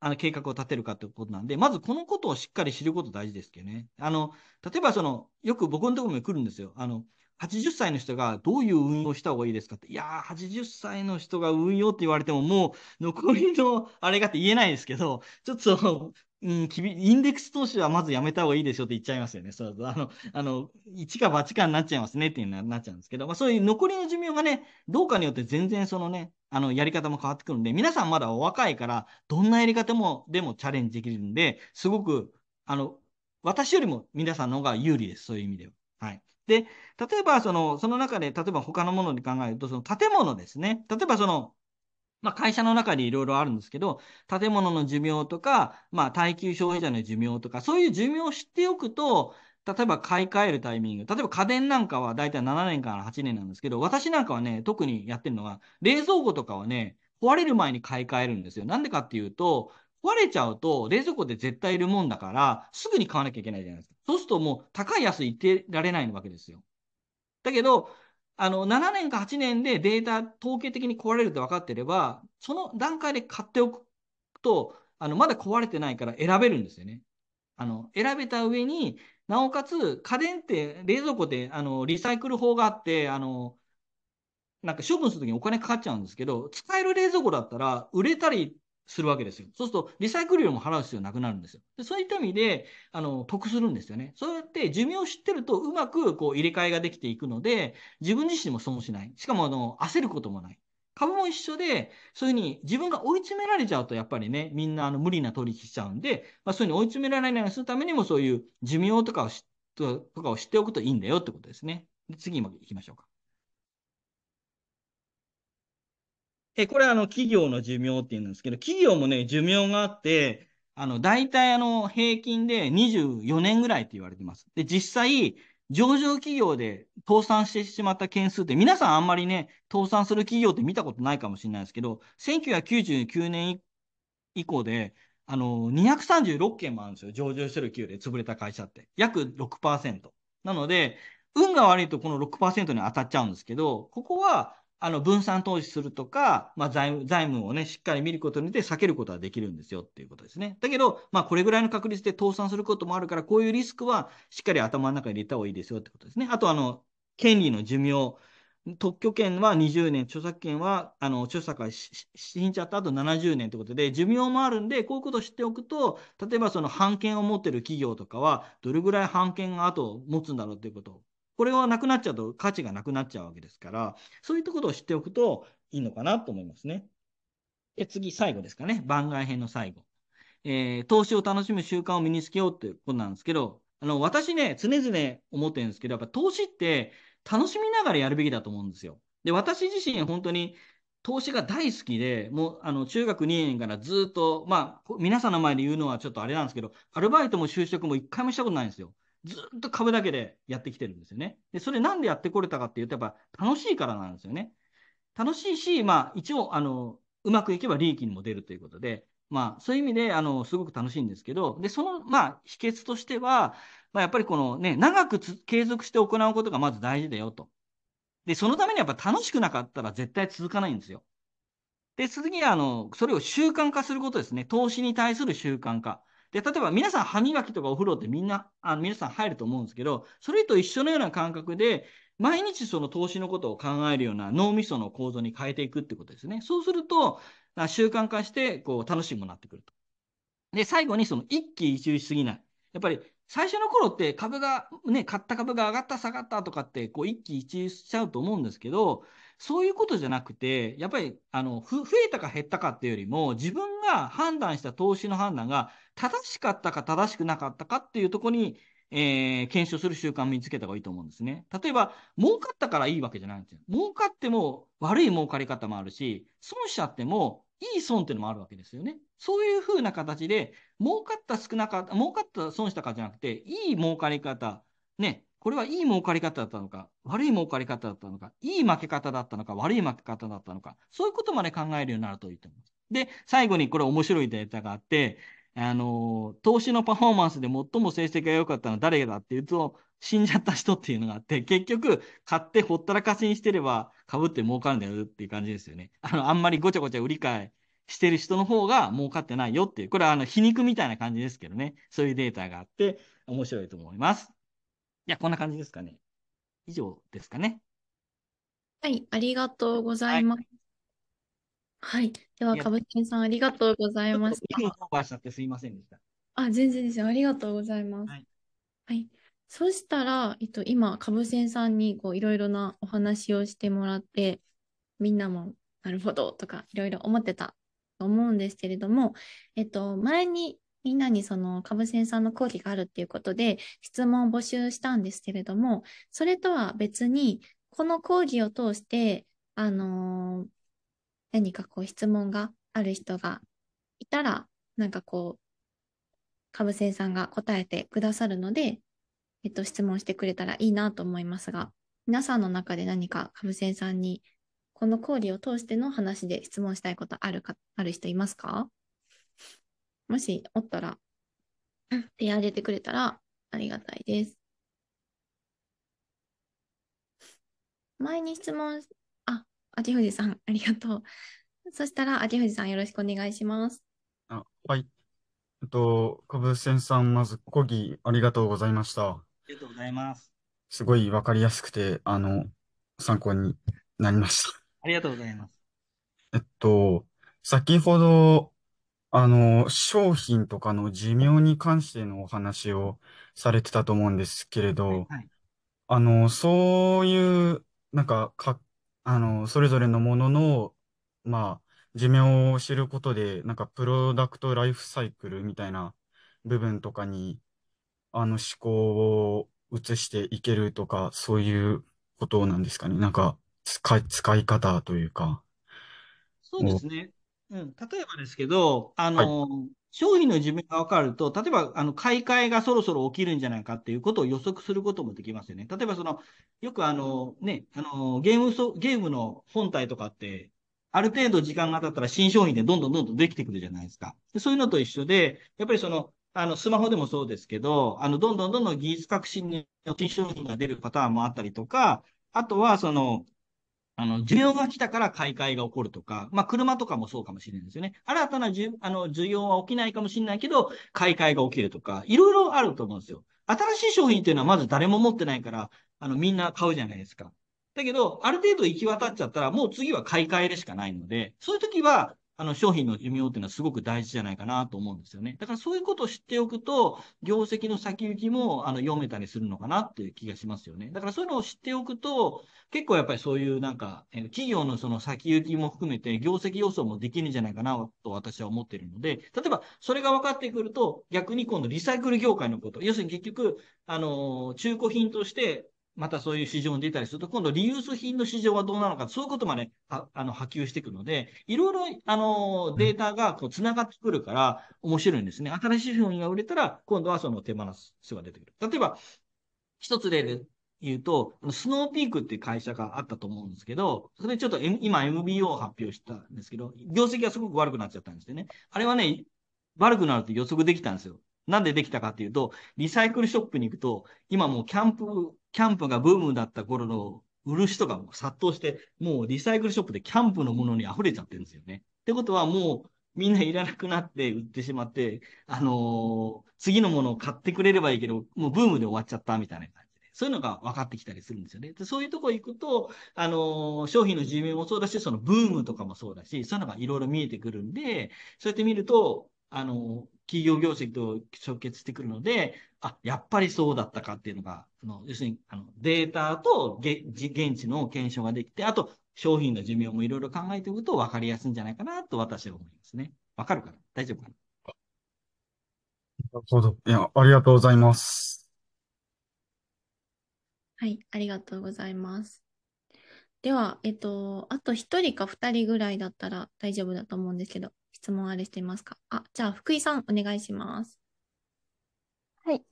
あの計画を立てるかということなんで、まずこのことをしっかり知ること大事ですけどね。あの、例えばその、よく僕のところに来るんですよ。あの、80歳の人がどういう運用した方がいいですかって、いやー、80歳の人が運用って言われても、もう残りのあれがって言えないですけど、ちょっとうん、きびインデックス投資はまずやめた方がいいでしょって言っちゃいますよね。そうそうあの、あの、一か八かになっちゃいますねっていうのはなっちゃうんですけど、まあそういう残りの寿命がね、どうかによって全然そのね、あの、やり方も変わってくるんで、皆さんまだお若いから、どんなやり方も、でもチャレンジできるんで、すごく、あの、私よりも皆さんの方が有利です。そういう意味では。はい。で、例えばその、その中で、例えば他のもので考えると、その建物ですね。例えばその、まあ、会社の中でいろいろあるんですけど、建物の寿命とか、まあ、耐久消費者の寿命とか、そういう寿命を知っておくと、例えば買い替えるタイミング、例えば家電なんかは大体7年から8年なんですけど、私なんかはね、特にやってるのは、冷蔵庫とかはね、壊れる前に買い替えるんですよ。なんでかっていうと、壊れちゃうと、冷蔵庫で絶対いるもんだから、すぐに買わなきゃいけないじゃないですか。そうするともう高い安いってられないわけですよ。だけど、あの、7年か8年でデータ統計的に壊れるって分かってれば、その段階で買っておくと、あの、まだ壊れてないから選べるんですよね。あの、選べた上に、なおかつ家電って、冷蔵庫って、あの、リサイクル法があって、あの、なんか処分するときにお金かかっちゃうんですけど、使える冷蔵庫だったら、売れたりするわけですよ。そうすると、リサイクル料も払う必要なくなるんですよ。でそういった意味で、あの、得するんですよね。そうやって寿命を知ってると、うまくこう入れ替えができていくので、自分自身も損しない。しかも、あの、焦ることもない。株も一緒で、そういうふうに自分が追い詰められちゃうと、やっぱりね、みんなあの無理な取引しちゃうんで、まあ、そういうふうに追い詰められないようにするためにも、そういう寿命とかを知とかを知っておくといいんだよってことですね。次も行きましょうか。えこれはあの企業の寿命っていうんですけど、企業もね、寿命があって、あの、大体あの、平均で24年ぐらいって言われてます。で、実際、上場企業で倒産してしまった件数って、皆さんあんまりね、倒産する企業って見たことないかもしれないですけど、1999年以降で、あの、236件もあるんですよ。上場してる企業で潰れた会社って。約6%。なので、運が悪いとこの6%に当たっちゃうんですけど、ここはあの分散投資するとか、まあ、財務財務をね、しっかり見ることによって避けることはできるんですよっていうことですね。だけど、まあ、これぐらいの確率で倒産することもあるから、こういうリスクはしっかり頭の中に入れた方がいいですよってことですね。あと、あの、権利の寿命。特許権は20年、著作権はあの著作が死んじゃった後70年ということで、寿命もあるんで、こういうことを知っておくと、例えばその判権を持ってる企業とかは、どれぐらい判権が後持つんだろうということをこれはなくなっちゃうと価値がなくなっちゃうわけですから、そういったことを知っておくといいのかなと思いますね。で次、最後ですかね。番外編の最後。えー、投資を楽しむ習慣を身につけようってことなんですけど、あの、私ね、常々思ってるんですけど、やっぱ投資って楽しみながらやるべきだと思うんですよ。で、私自身本当に投資が大好きで、もう、あの、中学2年からずっと、まあ、皆さんの前で言うのはちょっとあれなんですけど、アルバイトも就職も一回もしたことないんですよ。ずっと株だけでやってきてるんですよね。で、それなんでやってこれたかっていうと、やっぱ楽しいからなんですよね。楽しいし、まあ一応、あの、うまくいけば利益にも出るということで、まあそういう意味で、あの、すごく楽しいんですけど、で、その、まあ秘訣としては、まあやっぱりこのね、長く継続して行うことがまず大事だよと。で、そのためにやっぱ楽しくなかったら絶対続かないんですよ。で、次は、あの、それを習慣化することですね。投資に対する習慣化。で、例えば皆さん歯磨きとかお風呂ってみんな、あの皆さん入ると思うんですけど、それと一緒のような感覚で、毎日その投資のことを考えるような脳みその構造に変えていくってことですね。そうすると、習慣化して、こう、楽しくもなってくると。で、最後にその一喜一憂しすぎない。やっぱり最初の頃って株が、ね、買った株が上がった下がったとかって、こう一喜一憂しちゃうと思うんですけど、そういうことじゃなくて、やっぱり、あの、増えたか減ったかっていうよりも、自分が判断した投資の判断が正しかったか正しくなかったかっていうところに、えー、検証する習慣を見つけた方がいいと思うんですね。例えば、儲かったからいいわけじゃないんですよ。儲かっても悪い儲かり方もあるし、損しちゃってもいい損っていうのもあるわけですよね。そういうふうな形で、儲かった少なかった、儲かった損したかじゃなくて、いい儲かり方、ね、これはいい儲かり方だったのか、悪い儲かり方だったのか、いい負け方だったのか、悪い負け方だったのか、そういうことまで考えるようになるといいと思います。で、最後にこれ面白いデータがあって、あの、投資のパフォーマンスで最も成績が良かったのは誰だっていうと、死んじゃった人っていうのがあって、結局、買ってほったらかしにしてれば、株って儲かるんだよっていう感じですよね。あの、あんまりごちゃごちゃ売り買いしてる人の方が儲かってないよっていう、これはあの、皮肉みたいな感じですけどね。そういうデータがあって、面白いと思います。や、こんな感じですかね。以上ですかね。はい、ありがとうございます。はい、はい、では、かぶちんさん、ありがとうございました。オーバーしちゃってすいませんでした。あ、全然ですよ。ありがとうございます。はい、はいそしたら、えっと、今、かぶせんさんにこういろいろなお話をしてもらって、みんなもなるほどとかいろいろ思ってたと思うんですけれども、えっと、前にみんなにそのせんさんの講義があるっていうことで質問を募集したんですけれども、それとは別に、この講義を通して、あのー、何かこう質問がある人がいたら、なんかこう、株船さんが答えてくださるので、えっと、質問してくれたらいいなと思いますが、皆さんの中で何か株船さんに、この講義を通しての話で質問したいことあるか、ある人いますかもしおったら、手挙げてくれたらありがたいです。前に質問、あ、秋藤さん、ありがとう。そしたら、秋藤さん、よろしくお願いします。あ、はい。えっと、かぶせんさん、まず、講義ありがとうございました。ありがとうございます。すごいわかりやすくて、あの、参考になりました。ありがとうございます。えっと、先ほど、あの、商品とかの寿命に関してのお話をされてたと思うんですけれはいど、はい。あの、そういう、なんか、か、あの、それぞれのものの、まあ、寿命を知ることで、なんか、プロダクトライフサイクルみたいな部分とかに、あの、思考を移していけるとか、そういうことなんですかね。なんか、使い、使い方というか、そうですね。うん、例えばですけど、あの、はい、商品の寿命が分かると、例えばあの買い替えがそろそろ起きるんじゃないかっていうことを予測することもできますよね。例えばその、よくあの、ね、あのゲームゲームの本体とかって、ある程度時間が経ったら新商品でどんどんどんどんできてくるじゃないですか。そういうのと一緒で、やっぱりその、あのスマホでもそうですけど、あのどんどんどんどん技術革新の新商品が出るパターンもあったりとか、あとはその、あの、需要が来たから買い替えが起こるとか、まあ、車とかもそうかもしれないですよね。新たなじゅあの需要は起きないかもしれないけど、買い替えが起きるとか、いろいろあると思うんですよ。新しい商品っていうのはまず誰も持ってないから、あの、みんな買うじゃないですか。だけど、ある程度行き渡っちゃったら、もう次は買い替えるしかないので、そういう時は、あの商品の寿命っていうのはすごく大事じゃないかなと思うんですよね。だからそういうことを知っておくと、業績の先行きもあの読めたりするのかなっていう気がしますよね。だからそういうのを知っておくと、結構やっぱりそういうなんか、企業のその先行きも含めて業績予想もできるんじゃないかなと私は思ってるので、例えばそれが分かってくると、逆に今度リサイクル業界のこと、要するに結局、あの中古品としてまたそういう市場に出たりすると、今度リユース品の市場はどうなのか、そういうことまで、あの、波及していくので、いろいろ、あの、データがこう、繋がってくるから、面白いんですね。新しい商品が売れたら、今度はその手放す人が出てくる。例えば、一つ例で言うと、スノーピークっていう会社があったと思うんですけど、それちょっと、M、今 MBO を発表したんですけど、業績がすごく悪くなっちゃったんですよね。あれはね、悪くなると予測できたんですよ。なんでできたかっていうと、リサイクルショップに行くと、今もうキャンプ、キャンプがブームだった頃の売る人が殺到して、もうリサイクルショップでキャンプのものに溢れちゃってるんですよね。ってことはもうみんないらなくなって売ってしまって、あのー、次のものを買ってくれればいいけど、もうブームで終わっちゃったみたいな感じで、そういうのが分かってきたりするんですよね。でそういうとこ行くと、あのー、商品の寿命もそうだし、そのブームとかもそうだし、そういうのがいろいろ見えてくるんで、そうやって見ると、あの、企業業績と直結してくるので、あ、やっぱりそうだったかっていうのが、その要するにあのデータと現地の検証ができて、あと商品の寿命もいろいろ考えておくと分かりやすいんじゃないかなと私は思いますね。分かるかな大丈夫かななるほど。いや、ありがとうございます。はい、ありがとうございます。では、えっと、あと1人か2人ぐらいだったら大丈夫だと思うんですけど、質問ある人いますかあ、じゃあ、福井さん、お願いします。はい。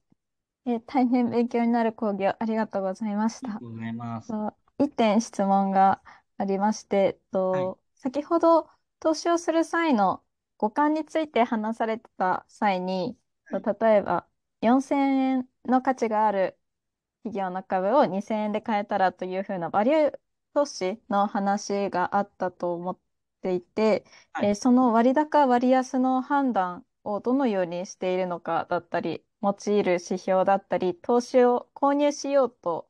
えー、大変勉強になる講義をありがとうございましありがた。とうございます。と点質問がありまして、はい。と先ほど投資をする際の五感について話されてた際に、はい。例えば4000円の価値がある企業の株を2000円で買えたらというふうなバリュー投資の話があったと思っっていて、はいえーその割高割安の判断をどのようにしているのかだったり、用いる指標だったり、投資を購入しようと、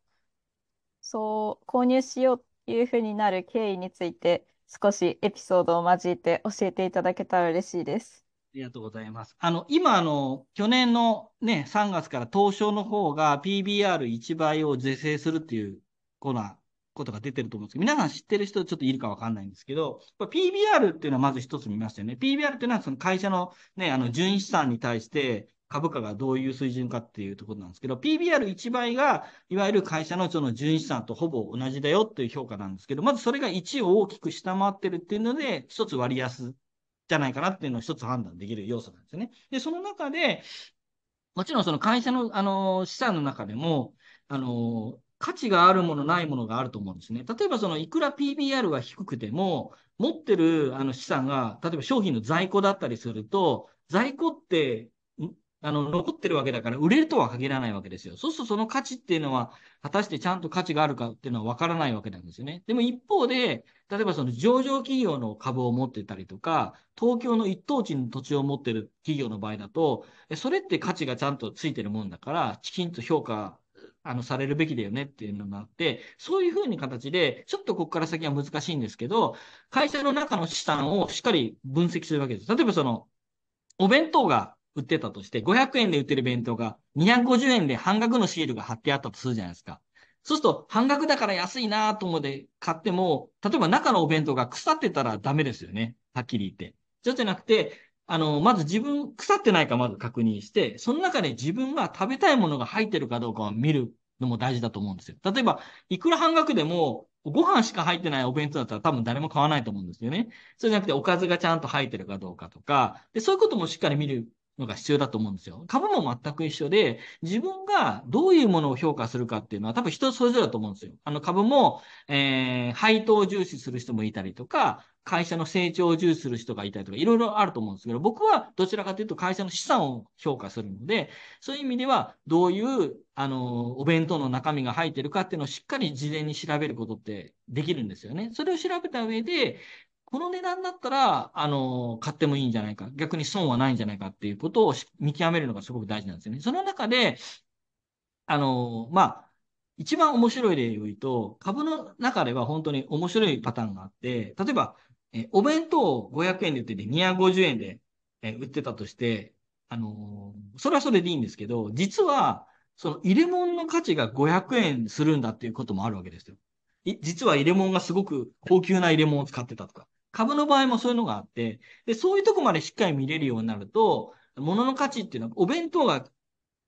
そう、購入しようというふうになる経緯について、少しエピソードを交えて教えていただけたら嬉しいです。ありがとうございます。あの、今、あの、去年のね、3月から東証の方が PBR1 倍を是正するっていうコーナことが出てると思うんですけど、皆さん知ってる人ちょっといるかわかんないんですけど、PBR っていうのはまず一つ見ましたよね。PBR っていうのはその会社のね、あの、純資産に対して株価がどういう水準かっていうところなんですけど、PBR1 倍が、いわゆる会社のその純資産とほぼ同じだよっていう評価なんですけど、まずそれが1を大きく下回ってるっていうので、一つ割安じゃないかなっていうのを一つ判断できる要素なんですよね。で、その中で、もちろんその会社の、あの、資産の中でも、あの、価値があるもの、ないものがあると思うんですね。例えば、そのいくら PBR が低くても、持ってるあの資産が、例えば商品の在庫だったりすると、在庫ってあの、残ってるわけだから、売れるとは限らないわけですよ。そうするとその価値っていうのは、果たしてちゃんと価値があるかっていうのは分からないわけなんですよね。でも一方で、例えばその上場企業の株を持ってたりとか、東京の一等地の土地を持ってる企業の場合だと、それって価値がちゃんとついてるもんだから、きちんと評価あの、されるべきだよねっていうのがあって、そういうふうに形で、ちょっとここから先は難しいんですけど、会社の中の資産をしっかり分析するわけです。例えばその、お弁当が売ってたとして、500円で売ってる弁当が250円で半額のシールが貼ってあったとするじゃないですか。そうすると、半額だから安いなと思って買っても、例えば中のお弁当が腐ってたらダメですよね。はっきり言って。じゃなくて、あの、まず自分、腐ってないかまず確認して、その中で自分が食べたいものが入ってるかどうかを見るのも大事だと思うんですよ。例えば、いくら半額でも、ご飯しか入ってないお弁当だったら多分誰も買わないと思うんですよね。そうじゃなくておかずがちゃんと入ってるかどうかとか、で、そういうこともしっかり見るのが必要だと思うんですよ。株も全く一緒で、自分がどういうものを評価するかっていうのは多分人それぞれだと思うんですよ。あの株も、えー、配当を重視する人もいたりとか、会社の成長を重視する人がいたりとか、いろいろあると思うんですけど、僕はどちらかというと会社の資産を評価するので、そういう意味では、どういう、あの、お弁当の中身が入ってるかっていうのをしっかり事前に調べることってできるんですよね。それを調べた上で、この値段だったら、あの、買ってもいいんじゃないか、逆に損はないんじゃないかっていうことを見極めるのがすごく大事なんですよね。その中で、あの、まあ、一番面白い例を言うと、株の中では本当に面白いパターンがあって、例えば、えお弁当500円で売ってて250円で、え売ってたとして、あのそれはそれでいいんですけど、実は、その入れ物の価値が500円するんだっていうこともあるわけですよ。実は入れ物がすごく高級な入れ物を使ってたとか。株の場合もそういうのがあって、で、そういうとこまでしっかり見れるようになると、物の価値っていうのは、お弁当が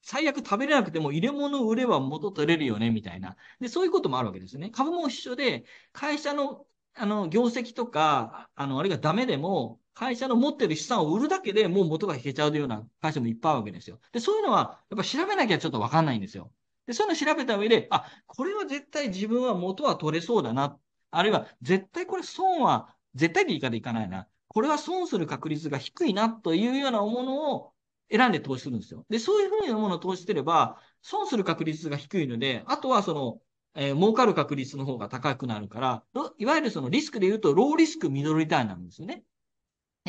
最悪食べれなくても入れ物売れば元取れるよね、みたいな。で、そういうこともあるわけですね。株も一緒で、会社の、あの、業績とか、あの、あれがダメでも、会社の持ってる資産を売るだけでもう元が引けちゃうような会社もいっぱいあるわけですよ。で、そういうのは、やっぱ調べなきゃちょっとわかんないんですよ。で、そういうの調べた上で、あ、これは絶対自分は元は取れそうだな。あるいは、絶対これ損は絶対にいかでいかないな。これは損する確率が低いなというようなものを選んで投資するんですよ。で、そういうふうなものを投資してれば、損する確率が低いので、あとはその、えー、儲かる確率の方が高くなるから、いわゆるそのリスクで言うと、ローリスク、ミドルリターンなんですよね。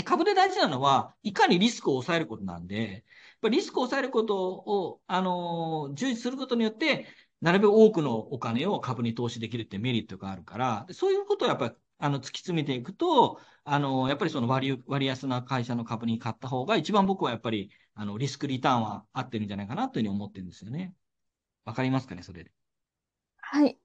株で大事なのは、いかにリスクを抑えることなんで、リスクを抑えることを、あのー、重視することによって、なるべく多くのお金を株に投資できるってメリットがあるから、そういうことをやっぱりあの突き詰めていくと、あのやっぱりその割割安な会社の株に買った方が、一番僕はやっぱりあのリスクリターンは合ってるんじゃないかなというふうに思ってるんですよね。わかりますかね、それで。はい。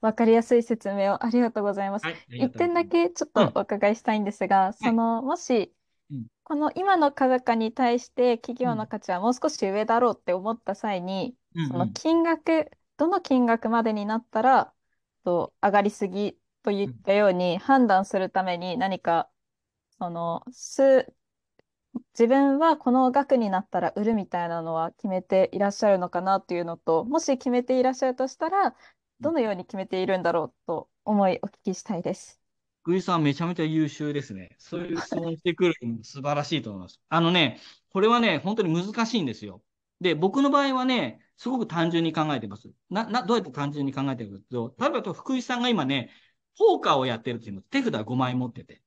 わかりやすい説明をありがとうございます。はい、一点だけちょっとお伺いしたいんですが、うん、その、もし、うん、この今の株価に対して企業の価値はもう少し上だろうって思った際に、うん、その金額、どの金額までになったら、と上がりすぎと言ったように、判断するために何か、その、す、自分はこの額になったら売るみたいなのは決めていらっしゃるのかなというのと、もし決めていらっしゃるとしたら、どのように決めているんだろうと思いお聞きしたいです。福井さんめちゃめちゃ優秀ですね。そういう質問してくるの素晴らしいと思います。あのね、これはね、本当に難しいんですよ。で、僕の場合はね、すごく単純に考えてます。な、な、どうやって単純に考えてるかというと、例えばと福井さんが今ね、ポーカーをやってるって言います。手札5枚持ってて。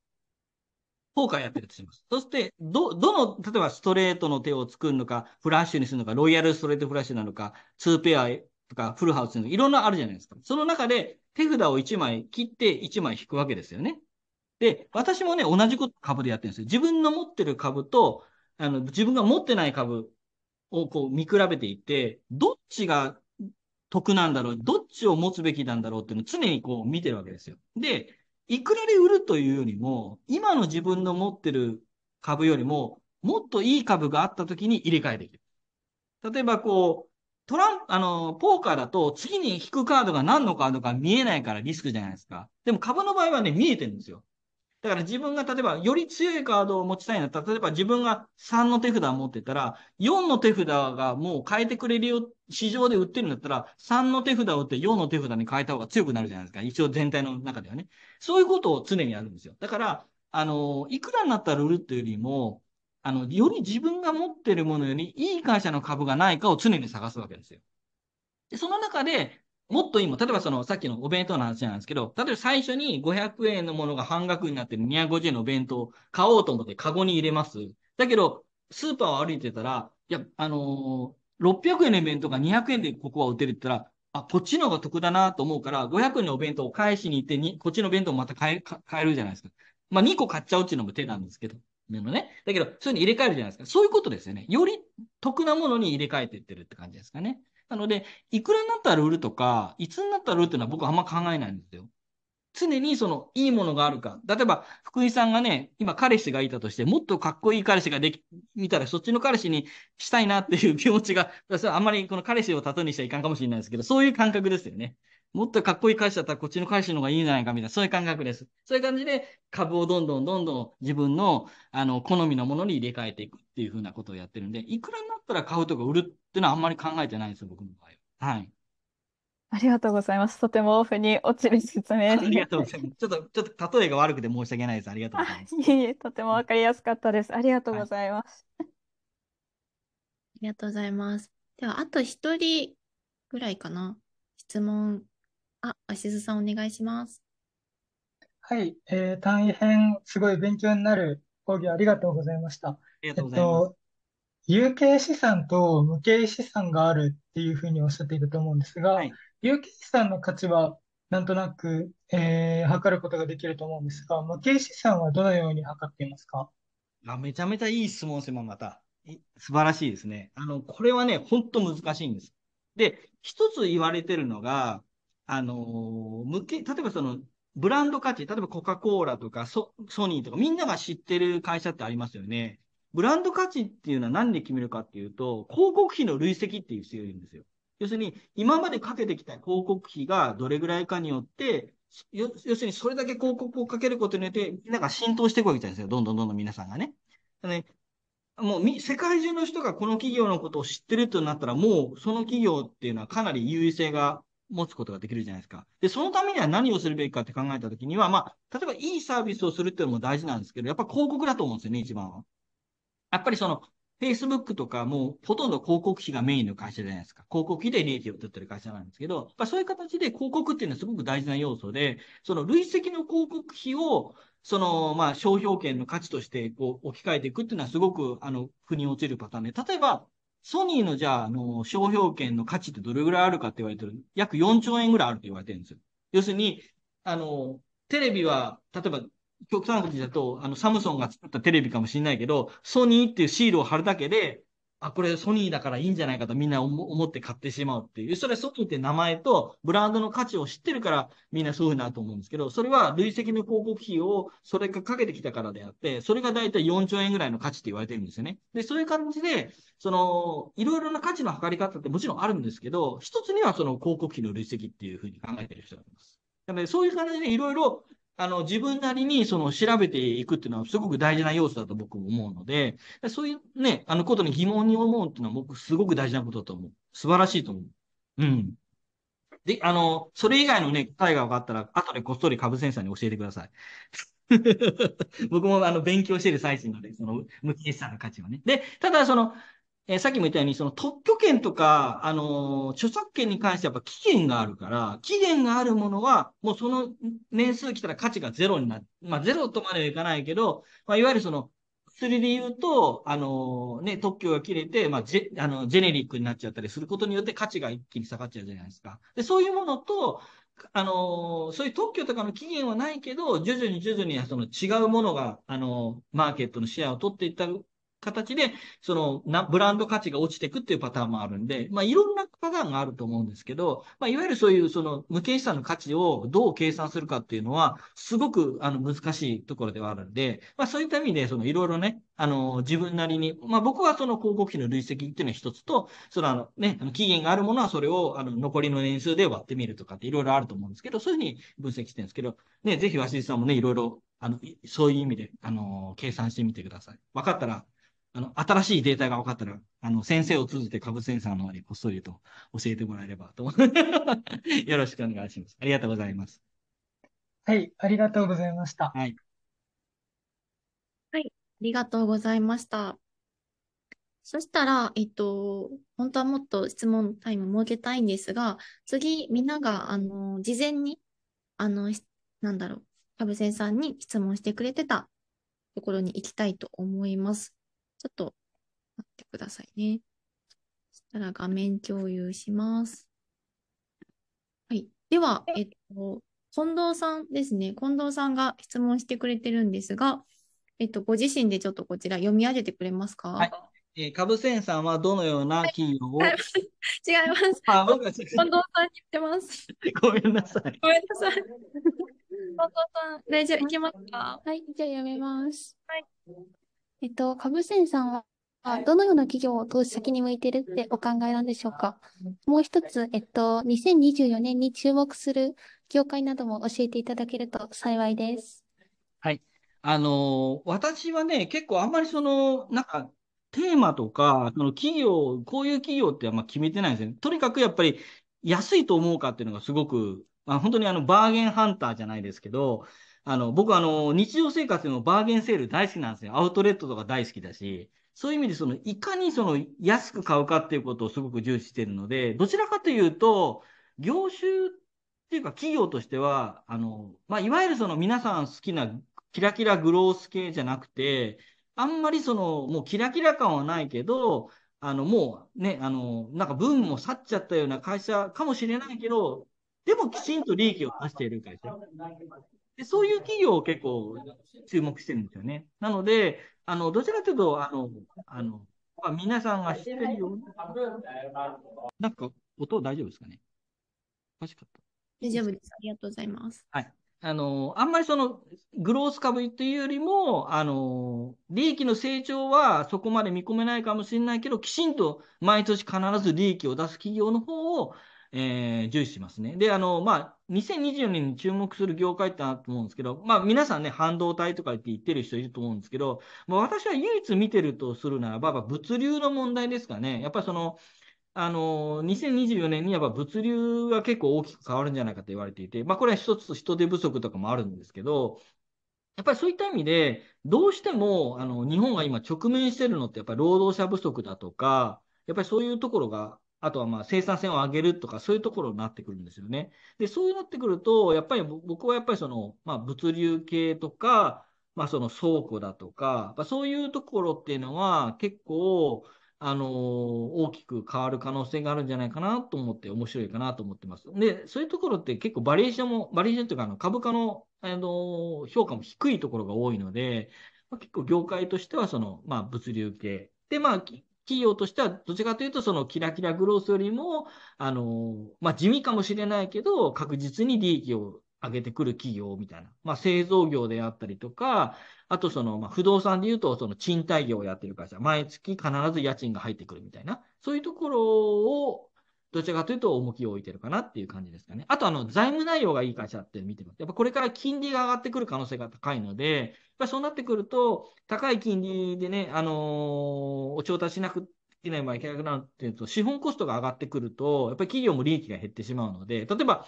ポーカーやってるとします。そして、ど、どの、例えばストレートの手を作るのか、フラッシュにするのか、ロイヤルストレートフラッシュなのか、ツーペアとか、フルハウスのいろんなあるじゃないですか。その中で手札を1枚切って1枚引くわけですよね。で、私もね、同じこと株でやってるんですよ。自分の持ってる株と、あの、自分が持ってない株をこう見比べていって、どっちが得なんだろう、どっちを持つべきなんだろうっていうのを常にこう見てるわけですよ。で、いくらで売るというよりも、今の自分の持ってる株よりも、もっといい株があった時に入れ替えできる。例えばこう、トラン、あの、ポーカーだと次に引くカードが何のカードか見えないからリスクじゃないですか。でも株の場合はね、見えてるんですよ。だから自分が例えばより強いカードを持ちたいんだったら、例えば自分が3の手札を持ってたら、4の手札がもう変えてくれるよっ市場で売ってるんだったら、3の手札を打って4の手札に変えた方が強くなるじゃないですか。一応全体の中ではね。そういうことを常にやるんですよ。だから、あの、いくらになったら売るっていうよりも、あの、より自分が持ってるものよりいい会社の株がないかを常に探すわけですよ。で、その中で、もっといいも、例えばその、さっきのお弁当の話なんですけど、例えば最初に500円のものが半額になってる250円のお弁当を買おうと思ってカゴに入れます。だけど、スーパーを歩いてたら、いや、あのー600円の弁当が200円でここは売ってるって言ったら、あ、こっちの方が得だなと思うから、500円のお弁当を返しに行ってに、こっちの弁当もまた買え、買えるじゃないですか。まあ、2個買っちゃうっていうのも手なんですけど。のね。だけど、そういうの入れ替えるじゃないですか。そういうことですよね。より得なものに入れ替えていってるって感じですかね。なので、いくらになったら売るとか、いつになったら売るっていうのは僕はあんま考えないんですよ。常にそのいいものがあるか。例えば、福井さんがね、今彼氏がいたとして、もっとかっこいい彼氏ができ、見たらそっちの彼氏にしたいなっていう気持ちが、それあんまりこの彼氏を盾にしちゃいかんかもしれないですけど、そういう感覚ですよね。もっとかっこいい彼氏だったらこっちの彼氏の方がいいんじゃないかみたいな、そういう感覚です。そういう感じで株をどんどんどんどん自分のあの好みのものに入れ替えていくっていうふうなことをやってるんで、いくらになったら買うとか売るっていうのはあんまり考えてないんですよ、僕の場合は。はい。ありがとうございます。とてもオフに落ちる説明ありがとうございます。ちょっと、ちょっと例えが悪くて申し訳ないです。ありがとうございます。いえいえ、とてもわかりやすかったです。ありがとうございます。ありがとうございます。では、あと一人ぐらいかな。質問。あ、鷲津さんお願いします。はい、えー、大変すごい勉強になる講義ありがとうございました。ありがとうございます。えっと有形資産と無形資産があるっていうふうにおっしゃっていると思うんですが、はい有機資産の価値はなんとなく、えー、測ることができると思うんですが、無形資産はどのように測っていますかあめちゃめちゃいい質問ですよ、また。素晴らしいですね。あの、これはね、本当難しいんです。で、一つ言われてるのが、あの、無形、例えばその、ブランド価値、例えばコカ・コーラとかソソニーとかみんなが知ってる会社ってありますよね。ブランド価値っていうのは何で決めるかっていうと、広告費の累積っていう必要いるんですよ。要するに、今までかけてきた広告費がどれぐらいかによって、要するにそれだけ広告をかけることによって、みんなが浸透していくわけじゃないですよ。どんどんどんどん皆さんがね。ねもう世界中の人がこの企業のことを知ってるとなったら、もうその企業っていうのはかなり優位性が持つことができるじゃないですか。で、そのためには何をするべきかって考えたときには、まあ、例えばいいサービスをするっていうのも大事なんですけど、やっぱ広告だと思うんですよね、一番は。やっぱりその Facebook とかもほとんど広告費がメインの会社じゃないですか。広告費で利益を取ってる会社なんですけど、まあ、そういう形で広告っていうのはすごく大事な要素で、その累積の広告費を、その、まあ、商標権の価値としてこう置き換えていくっていうのはすごく、あの、腑に落ちるパターンで、例えば、ソニーのじゃあ、あの、商標権の価値ってどれぐらいあるかって言われてる、約4兆円ぐらいあると言われてるんですよ。要するに、あの、テレビは、例えば極端なことだと、あの、サムソンが作ったテレビかもしれないけど、ソニーっていうシールを貼るだけで、あ、これソニーだからいいんじゃないかとみんな思って買ってしまうっていう。それはソニーって名前とブランドの価値を知ってるからみんなそういうふうになると思うんですけど、それは累積の広告費をそれがかけてきたからであって、それが大体4兆円ぐらいの価値って言われてるんですよね。で、そういう感じで、その、いろいろな価値の測り方ってもちろんあるんですけど、一つにはその広告費の累積っていうふうに考えてる人がいます。なので、そういう感じでいろいろあの、自分なりに、その、調べていくっていうのは、すごく大事な要素だと僕も思うので、そういうね、あのことに疑問に思うっていうのは、僕、すごく大事なことだと思う。素晴らしいと思う。うん。で、あの、それ以外のね、答えが分かったら、後でこっそり株センサーに教えてください。僕もあの勉強してる最中なので、その無形資産の価値はね。で、ただその、えー、さっきも言ったように、その特許権とか、あのー、著作権に関してやっぱ期限があるから、期限があるものは、もうその年数来たら価値がゼロになる。まあ、ゼロとまではいかないけど、まあ、いわゆるその、薬で言うと、あのー、ね、特許が切れて、まあ、ジェ、あの、ジェネリックになっちゃったりすることによって価値が一気に下がっちゃうじゃないですか。で、そういうものと、あのそういう特許とかの期限はないけど、徐々に徐々にその違うものが、あのマーケットのシェアを取っていった形で、そのな、ブランド価値が落ちていくっていうパターンもあるんで、まあ、いろんなパターンがあると思うんですけど、まあ、いわゆるそういう、その、無形資産の価値をどう計算するかっていうのは、すごく、あの、難しいところではあるんで、まあ、そういった意味で、その、いろいろね、あの、自分なりに、まあ、僕はその広告費の累積っていうのは一つと、その、あの、ね、期限があるものはそれを、あの、残りの年数で割ってみるとかっていろいろあると思うんですけど、そういうふうに分析してるんですけど、ね、ぜひ鷲津さんもね、いろいろ、あの、そういう意味で、あの、計算してみてください。分かったら、あの、新しいデータが分かったら、あの、先生を通じて株センサーの方にこっそりと教えてもらえればと。よろしくお願いします。ありがとうございます。はい、ありがとうございました。はい。はい、ありがとうございました。そしたら、えっと、本当はもっと質問タイム設けたいんですが、次、みんなが、あの、事前に、あの、なんだろう、株ブセンさんに質問してくれてたところに行きたいと思います。ちょっと待ってくださいね。そしたら画面共有します。はい。では、えっと、近藤さんですね。近藤さんが質問してくれてるんですが、えっと、ご自身でちょっとこちら読み上げてくれますか。はいえー、センさんはどのような企業を、はい、違います。あ、僕は近藤さんに言ってます。ごめんなさい。ごめんなさい。近藤さん、大丈夫、いけますかはい、じゃあやめます。はい。えっと、株主さんは、どのような企業を投資先に向いてるってお考えなんでしょうかもう一つ、えっと、2024年に注目する業界なども教えていただけると幸いです。はい。あの、私はね、結構あんまりその、なんか、テーマとか、その企業、こういう企業ってあんま決めてないんですね。とにかくやっぱり安いと思うかっていうのがすごく、まあ、本当にあのバーゲンハンターじゃないですけど、あの、僕あの、日常生活でもバーゲンセール大好きなんですよ。アウトレットとか大好きだし、そういう意味でその、いかにその、安く買うかっていうことをすごく重視してるので、どちらかというと、業種っていうか企業としては、あの、まあ、いわゆるその皆さん好きなキラキラグロース系じゃなくて、あんまりその、もうキラキラ感はないけど、あの、もうね、あの、なんか文も去っちゃったような会社かもしれないけど、でもきちんと利益を出している会社。で、そういう企業を結構注目してるんですよね。なので、あの、どちらかというと、あの、あの、まあ、皆さんが知ってるような、なんか音大丈夫ですかねおかしかった。大丈夫です。ありがとうございます。はい。あの、あんまりその、グロース株というよりも、あの、利益の成長はそこまで見込めないかもしれないけど、きちんと毎年必ず利益を出す企業の方を、えー、重視しますね。で、あの、まあ、2024年に注目する業界ってあると思うんですけど、まあ、皆さんね、半導体とか言って言ってる人いると思うんですけど、まあ、私は唯一見てるとするならば、物流の問題ですかね。やっぱりその、あの、2024年にやっぱ物流が結構大きく変わるんじゃないかと言われていて、まあ、これは一つ人手不足とかもあるんですけど、やっぱりそういった意味で、どうしても、あの、日本が今直面してるのって、やっぱり労働者不足だとか、やっぱりそういうところがあとはまあ生産性を上げるとか、そういうところになってくるんですよね。で、そうなってくると、やっぱり僕はやっぱりその、まあ、物流系とか、まあ、その倉庫だとか、まあ、そういうところっていうのは結構、あのー、大きく変わる可能性があるんじゃないかなと思って、面白いかなと思ってます。で、そういうところって結構バリエーションも、バリエーションというかあの株価の、あのー、評価も低いところが多いので、まあ、結構業界としてはその、まあ、物流系。で、まあ、企業としては、どちらかというと、そのキラキラグロースよりも、あの、まあ、地味かもしれないけど、確実に利益を上げてくる企業みたいな。まあ、製造業であったりとか、あとその、まあ、不動産で言うと、その賃貸業をやってる会社、毎月必ず家賃が入ってくるみたいな、そういうところを、どちらかというと重きを置いてるかなっていう感じですかね。あと、あの、財務内容がいい会社って見てます。やっぱこれから金利が上がってくる可能性が高いので、やっぱそうなってくると、高い金利でね、あのー、調達しなくてないけなくなるっていうと、資本コストが上がってくると、やっぱり企業も利益が減ってしまうので、例えば、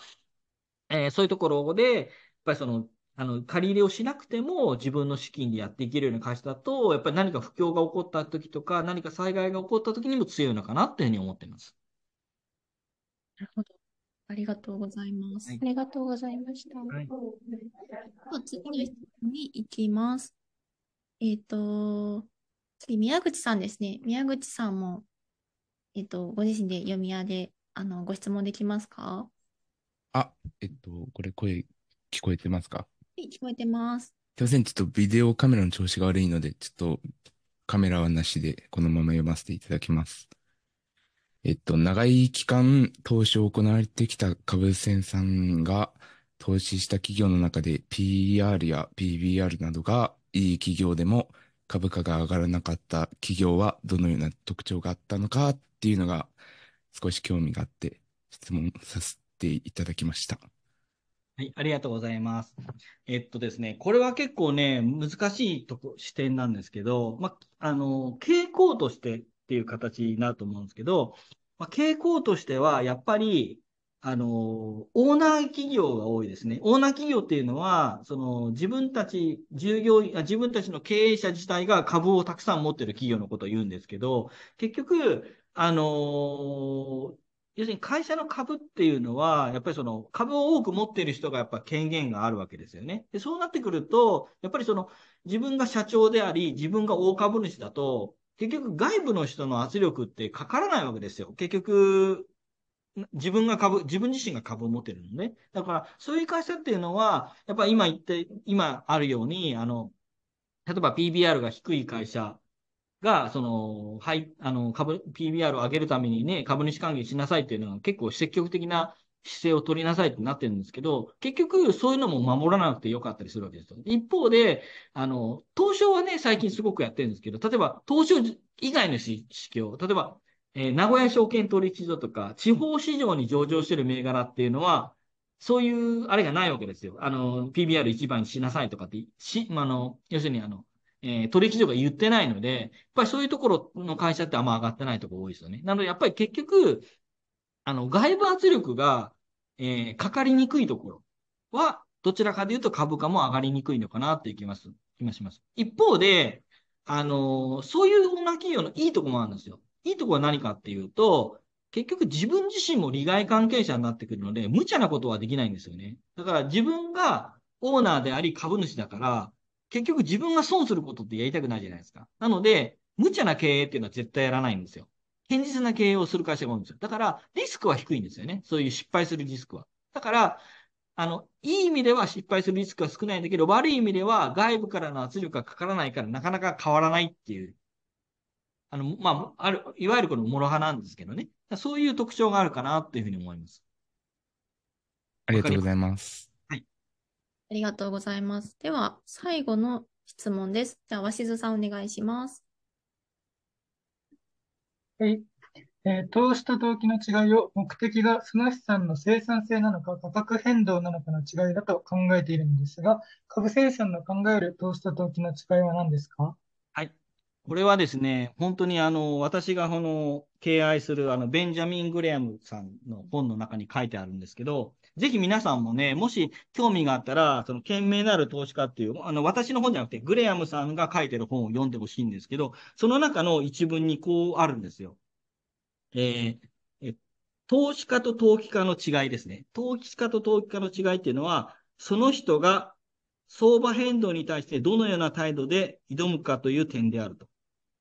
えー、そういうところで、やっぱりその、あの、借り入れをしなくても自分の資金でやっていけるような会社だと、やっぱり何か不況が起こった時とか、何か災害が起こった時にも強いのかなっていうふうに思っています。なるほど。ありがとうございます。はい、ありがとうございました。はい、次の質問に行きます。えっ、ー、と、次、宮口さんですね。宮口さんも、えっ、ー、と、ご自身で読み上げ、あの、ご質問できますかあ、えっと、これ声聞こえてますかはい、聞こえてます。すいません、ちょっとビデオカメラの調子が悪いので、ちょっとカメラはなしで、このまま読ませていただきます。えっと、長い期間投資を行われてきた株船さんが投資した企業の中で PR や PBR などがいい企業でも株価が上がらなかった企業はどのような特徴があったのかっていうのが少し興味があって質問させていただきました。はい、ありがとうございます。えっとですね、これは結構ね、難しいとこ視点なんですけど、ま、あの、傾向としてっていう形になると思うんですけど、まあ、傾向としては、やっぱり、あの、オーナー企業が多いですね。オーナー企業っていうのは、その、自分たち、従業員、自分たちの経営者自体が株をたくさん持ってる企業のことを言うんですけど、結局、あの要するに会社の株っていうのは、やっぱりその株を多く持っている人がやっぱ権限があるわけですよね。で、そうなってくると、やっぱりその自分が社長であり、自分が大株主だと、結局外部の人の圧力ってかからないわけですよ。結局、自分が株、自分自身が株を持ってるのね。だから、そういう会社っていうのは、やっぱり今言って、今あるように、あの、例えば PBR が低い会社が、その、はい、あの、株、PBR を上げるためにね、株主還元しなさいっていうのは結構積極的な姿勢を取りなさいってなってるんですけど、結局そういうのも守らなくてよかったりするわけですよ。一方で、あの、投資はね、最近すごくやってるんですけど、例えば投資以外の指標例えば、えー、名古屋証券取引所とか、地方市場に上場してる銘柄っていうのは、そういう、あれがないわけですよ。あの、PBR1 番にしなさいとかって、し、あの、要するにあの、えー、取引所が言ってないので、やっぱりそういうところの会社ってあんま上がってないところ多いですよね。なので、やっぱり結局、あの、外部圧力がえー、かかりにくいところは、どちらかで言うと株価も上がりにくいのかなっていきます。気がします。一方で、あのー、そういうオーナー企業のいいとこもあるんですよ。いいとこは何かっていうと、結局自分自身も利害関係者になってくるので、無茶なことはできないんですよね。だから自分がオーナーであり株主だから、結局自分が損することってやりたくないじゃないですか。なので、無茶な経営っていうのは絶対やらないんですよ。堅実な経営をする会社が多いんですよ。だから、リスクは低いんですよね。そういう失敗するリスクは。だから、あの、いい意味では失敗するリスクは少ないんだけど、悪い意味では外部からの圧力がかからないからなかなか変わらないっていう、あの、まあ、ある、いわゆるこの諸刃なんですけどね。そういう特徴があるかなというふうに思います。ありがとうございます。はい。ありがとうございます。では、最後の質問です。じゃあ、鷲津さんお願いします。はい。え投資と動機の違いを目的がその資産の生産性なのか価格変動なのかの違いだと考えているんですが、株生産の考える投資と動機の違いは何ですかこれはですね、本当にあの、私がこの敬愛するあの、ベンジャミン・グレアムさんの本の中に書いてあるんですけど、ぜひ皆さんもね、もし興味があったら、その、懸命なる投資家っていう、あの、私の本じゃなくて、グレアムさんが書いてる本を読んでほしいんですけど、その中の一文にこうあるんですよ。えー、投資家と投機家の違いですね。投機家と投機家の違いっていうのは、その人が相場変動に対してどのような態度で挑むかという点であると。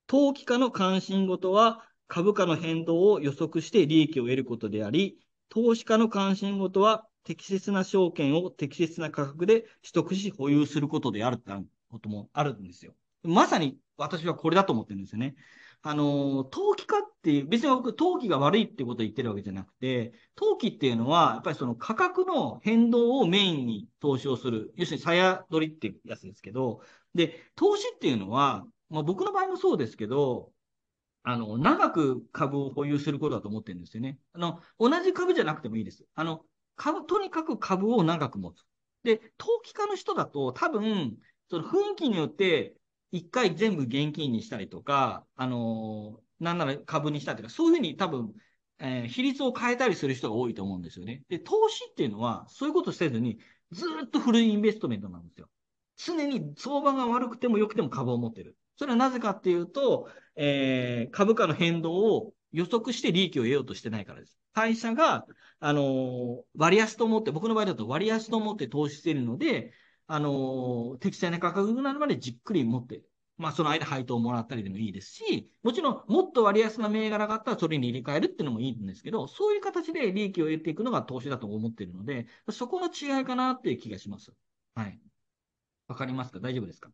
投機家の関心事は株価の変動を予測して利益を得ることであり、投資家の関心事は適切な証券を適切な価格で取得し保有することであるってこともあるんですよ。まさに私はこれだと思ってるんですよね。あの、投機家っていう、別に僕、投機が悪いってことを言ってるわけじゃなくて、投機っていうのは、やっぱりその価格の変動をメインに投資をする。要するに、や取りっていうやつですけど、で、投資っていうのは、まあ、僕の場合もそうですけど、あの、長く株を保有することだと思ってるんですよね。あの、同じ株じゃなくてもいいです。あの、株、とにかく株を長く持つ。で、投機家の人だと多分、その雰囲気によって、一回全部現金にしたりとか、あのー、なんなら株にしたりとか、そういうふうに多分、えー、比率を変えたりする人が多いと思うんですよね。で、投資っていうのは、そういうことせずに、ずっとフルインベストメントなんですよ。常に相場が悪くても良くても株を持ってる。それはなぜかっていうと、えー、株価の変動を予測して利益を得ようとしてないからです。会社が、あのー、割安と思って、僕の場合だと割安と思って投資しているので、あのー、適正な価格になるまでじっくり持って、まあ、その間配当をもらったりでもいいですし、もちろん、もっと割安な銘柄があったら、それに入れ替えるっていうのもいいんですけど、そういう形で利益を得ていくのが投資だと思っているので、そこの違いかなっていう気がします。はい。わかりますか大丈夫ですか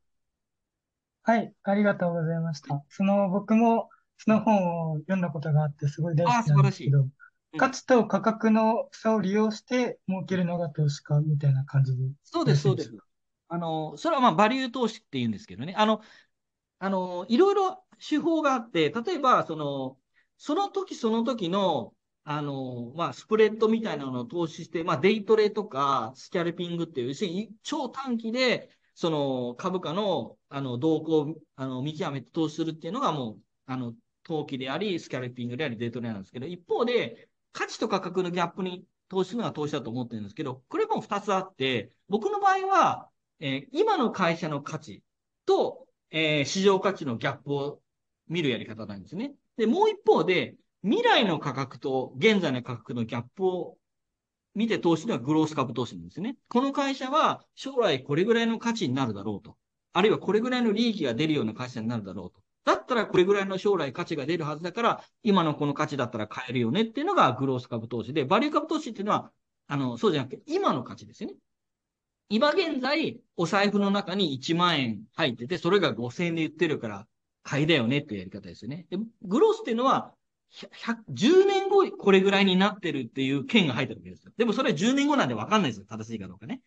はい、ありがとうございました。その、僕もその本を読んだことがあって、すごい大好あき素なん晴でらしい。ど、価値と価格の差を利用して儲けるのが投資家みたいな感じでそうよでろす、しいそうでですかあの、それはまあ、バリュー投資って言うんですけどね。あの、あの、いろいろ手法があって、例えば、その、その時その時の、あの、まあ、スプレッドみたいなのを投資して、まあ、デイトレとか、スキャルピングっていう、要するに超短期でその株価のあの動向をあの見極めて投資するっていうのがもう、あの、投機であり、スキャルピングであり、デートレなんですけど、一方で、価値と価格のギャップに投資するのが投資だと思ってるんですけど、これも2つあって、僕の場合は、えー、今の会社の価値と、えー、市場価値のギャップを見るやり方なんですね。で、もう一方で、未来の価格と現在の価格のギャップを見て投資ではグロース株投資なんですね。この会社は将来これぐらいの価値になるだろうと。あるいはこれぐらいの利益が出るような会社になるだろうと。だったらこれぐらいの将来価値が出るはずだから、今のこの価値だったら買えるよねっていうのがグロース株投資で、バリュー株投資っていうのは、あの、そうじゃなくて、今の価値ですよね。今現在、お財布の中に1万円入ってて、それが5000円で売ってるから買いだよねっていうやり方ですよね。で、グロースっていうのは、10年後これぐらいになってるっていう件が入ってるわけですよ。でもそれは10年後なんでわかんないですよ。正しいかどうかね。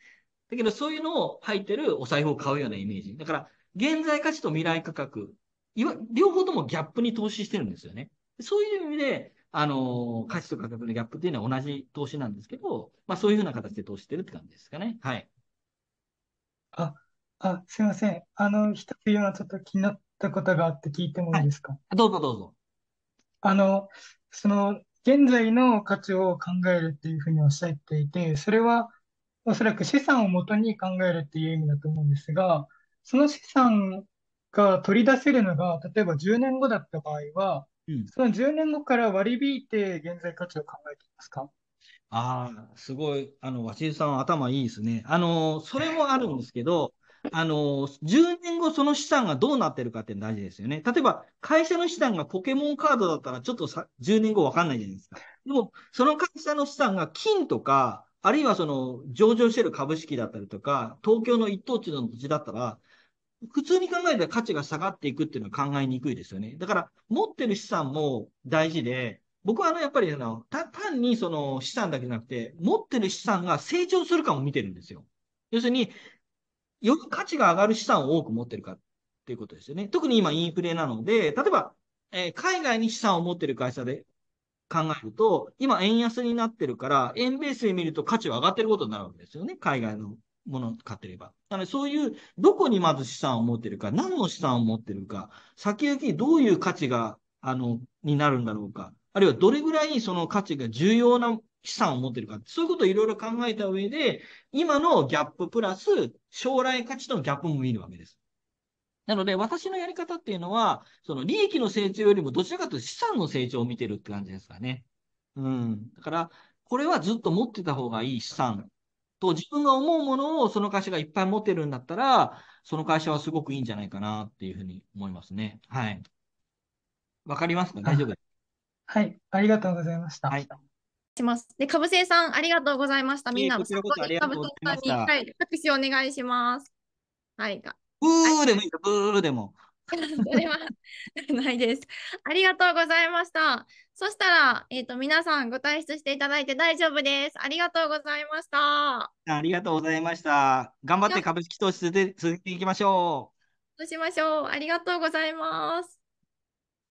だけどそういうのを入ってるお財布を買うようなイメージ。だから、現在価値と未来価格、いわ両方ともギャップに投資してるんですよね。そういう意味で、あのー、価値と価格のギャップっていうのは同じ投資なんですけど、まあそういうふうな形で投資してるって感じですかね。はい。あ、あ、すいません。あの、一つ言うのはちょっと気になったことがあって聞いてもいいですか、はい、どうぞどうぞ。あの、その、現在の価値を考えるっていうふうにおっしゃっていて、それはおそらく資産をもとに考えるっていう意味だと思うんですが、その資産が取り出せるのが、例えば10年後だった場合は、うん、その10年後から割り引いて現在価値を考えていますかああ、すごい、あの、鷲井さん頭いいですね。あの、それもあるんですけど、あの、10年後その資産がどうなってるかって大事ですよね。例えば、会社の資産がポケモンカードだったらちょっとさ10年後わかんないじゃないですか。でも、その会社の資産が金とか、あるいはその上場してる株式だったりとか、東京の一等地の土地だったら、普通に考えたら価値が下がっていくっていうのは考えにくいですよね。だから、持ってる資産も大事で、僕はあの、やっぱりあの、単にその資産だけじゃなくて、持ってる資産が成長するかも見てるんですよ。要するに、より価値が上がる資産を多く持ってるかっていうことですよね。特に今インフレなので、例えば、えー、海外に資産を持ってる会社で考えると、今円安になってるから、円ベースで見ると価値は上がってることになるわけですよね。海外のものを買ってれば。なので、そういう、どこにまず資産を持ってるか、何の資産を持ってるか、先行きどういう価値が、あの、になるんだろうか、あるいはどれぐらいその価値が重要な資産を持ってるか、そういうことをいろいろ考えた上で、今のギャッププラス将来価値とのギャップも見るわけです。なので、私のやり方っていうのは、その利益の成長よりもどちらかというと資産の成長を見てるって感じですかね。うん。だから、これはずっと持ってた方がいい資産と自分が思うものをその会社がいっぱい持ってるんだったら、その会社はすごくいいんじゃないかなっていうふうに思いますね。はい。わかりますか大丈夫です。はい。ありがとうございました。はい。します。で、かぶせさん、ありがとうございました。みんなも、かぶせさんに、はい、拍手お願いします。はい。ブーでもいいブーでも。それはないです。ありがとうございました。そしたら、えっ、ー、と、皆さんご退出していただいて大丈夫です。ありがとうございました。ありがとうございました。頑張って株式投資で続けていきましょう。そうしましょう。ありがとうございます。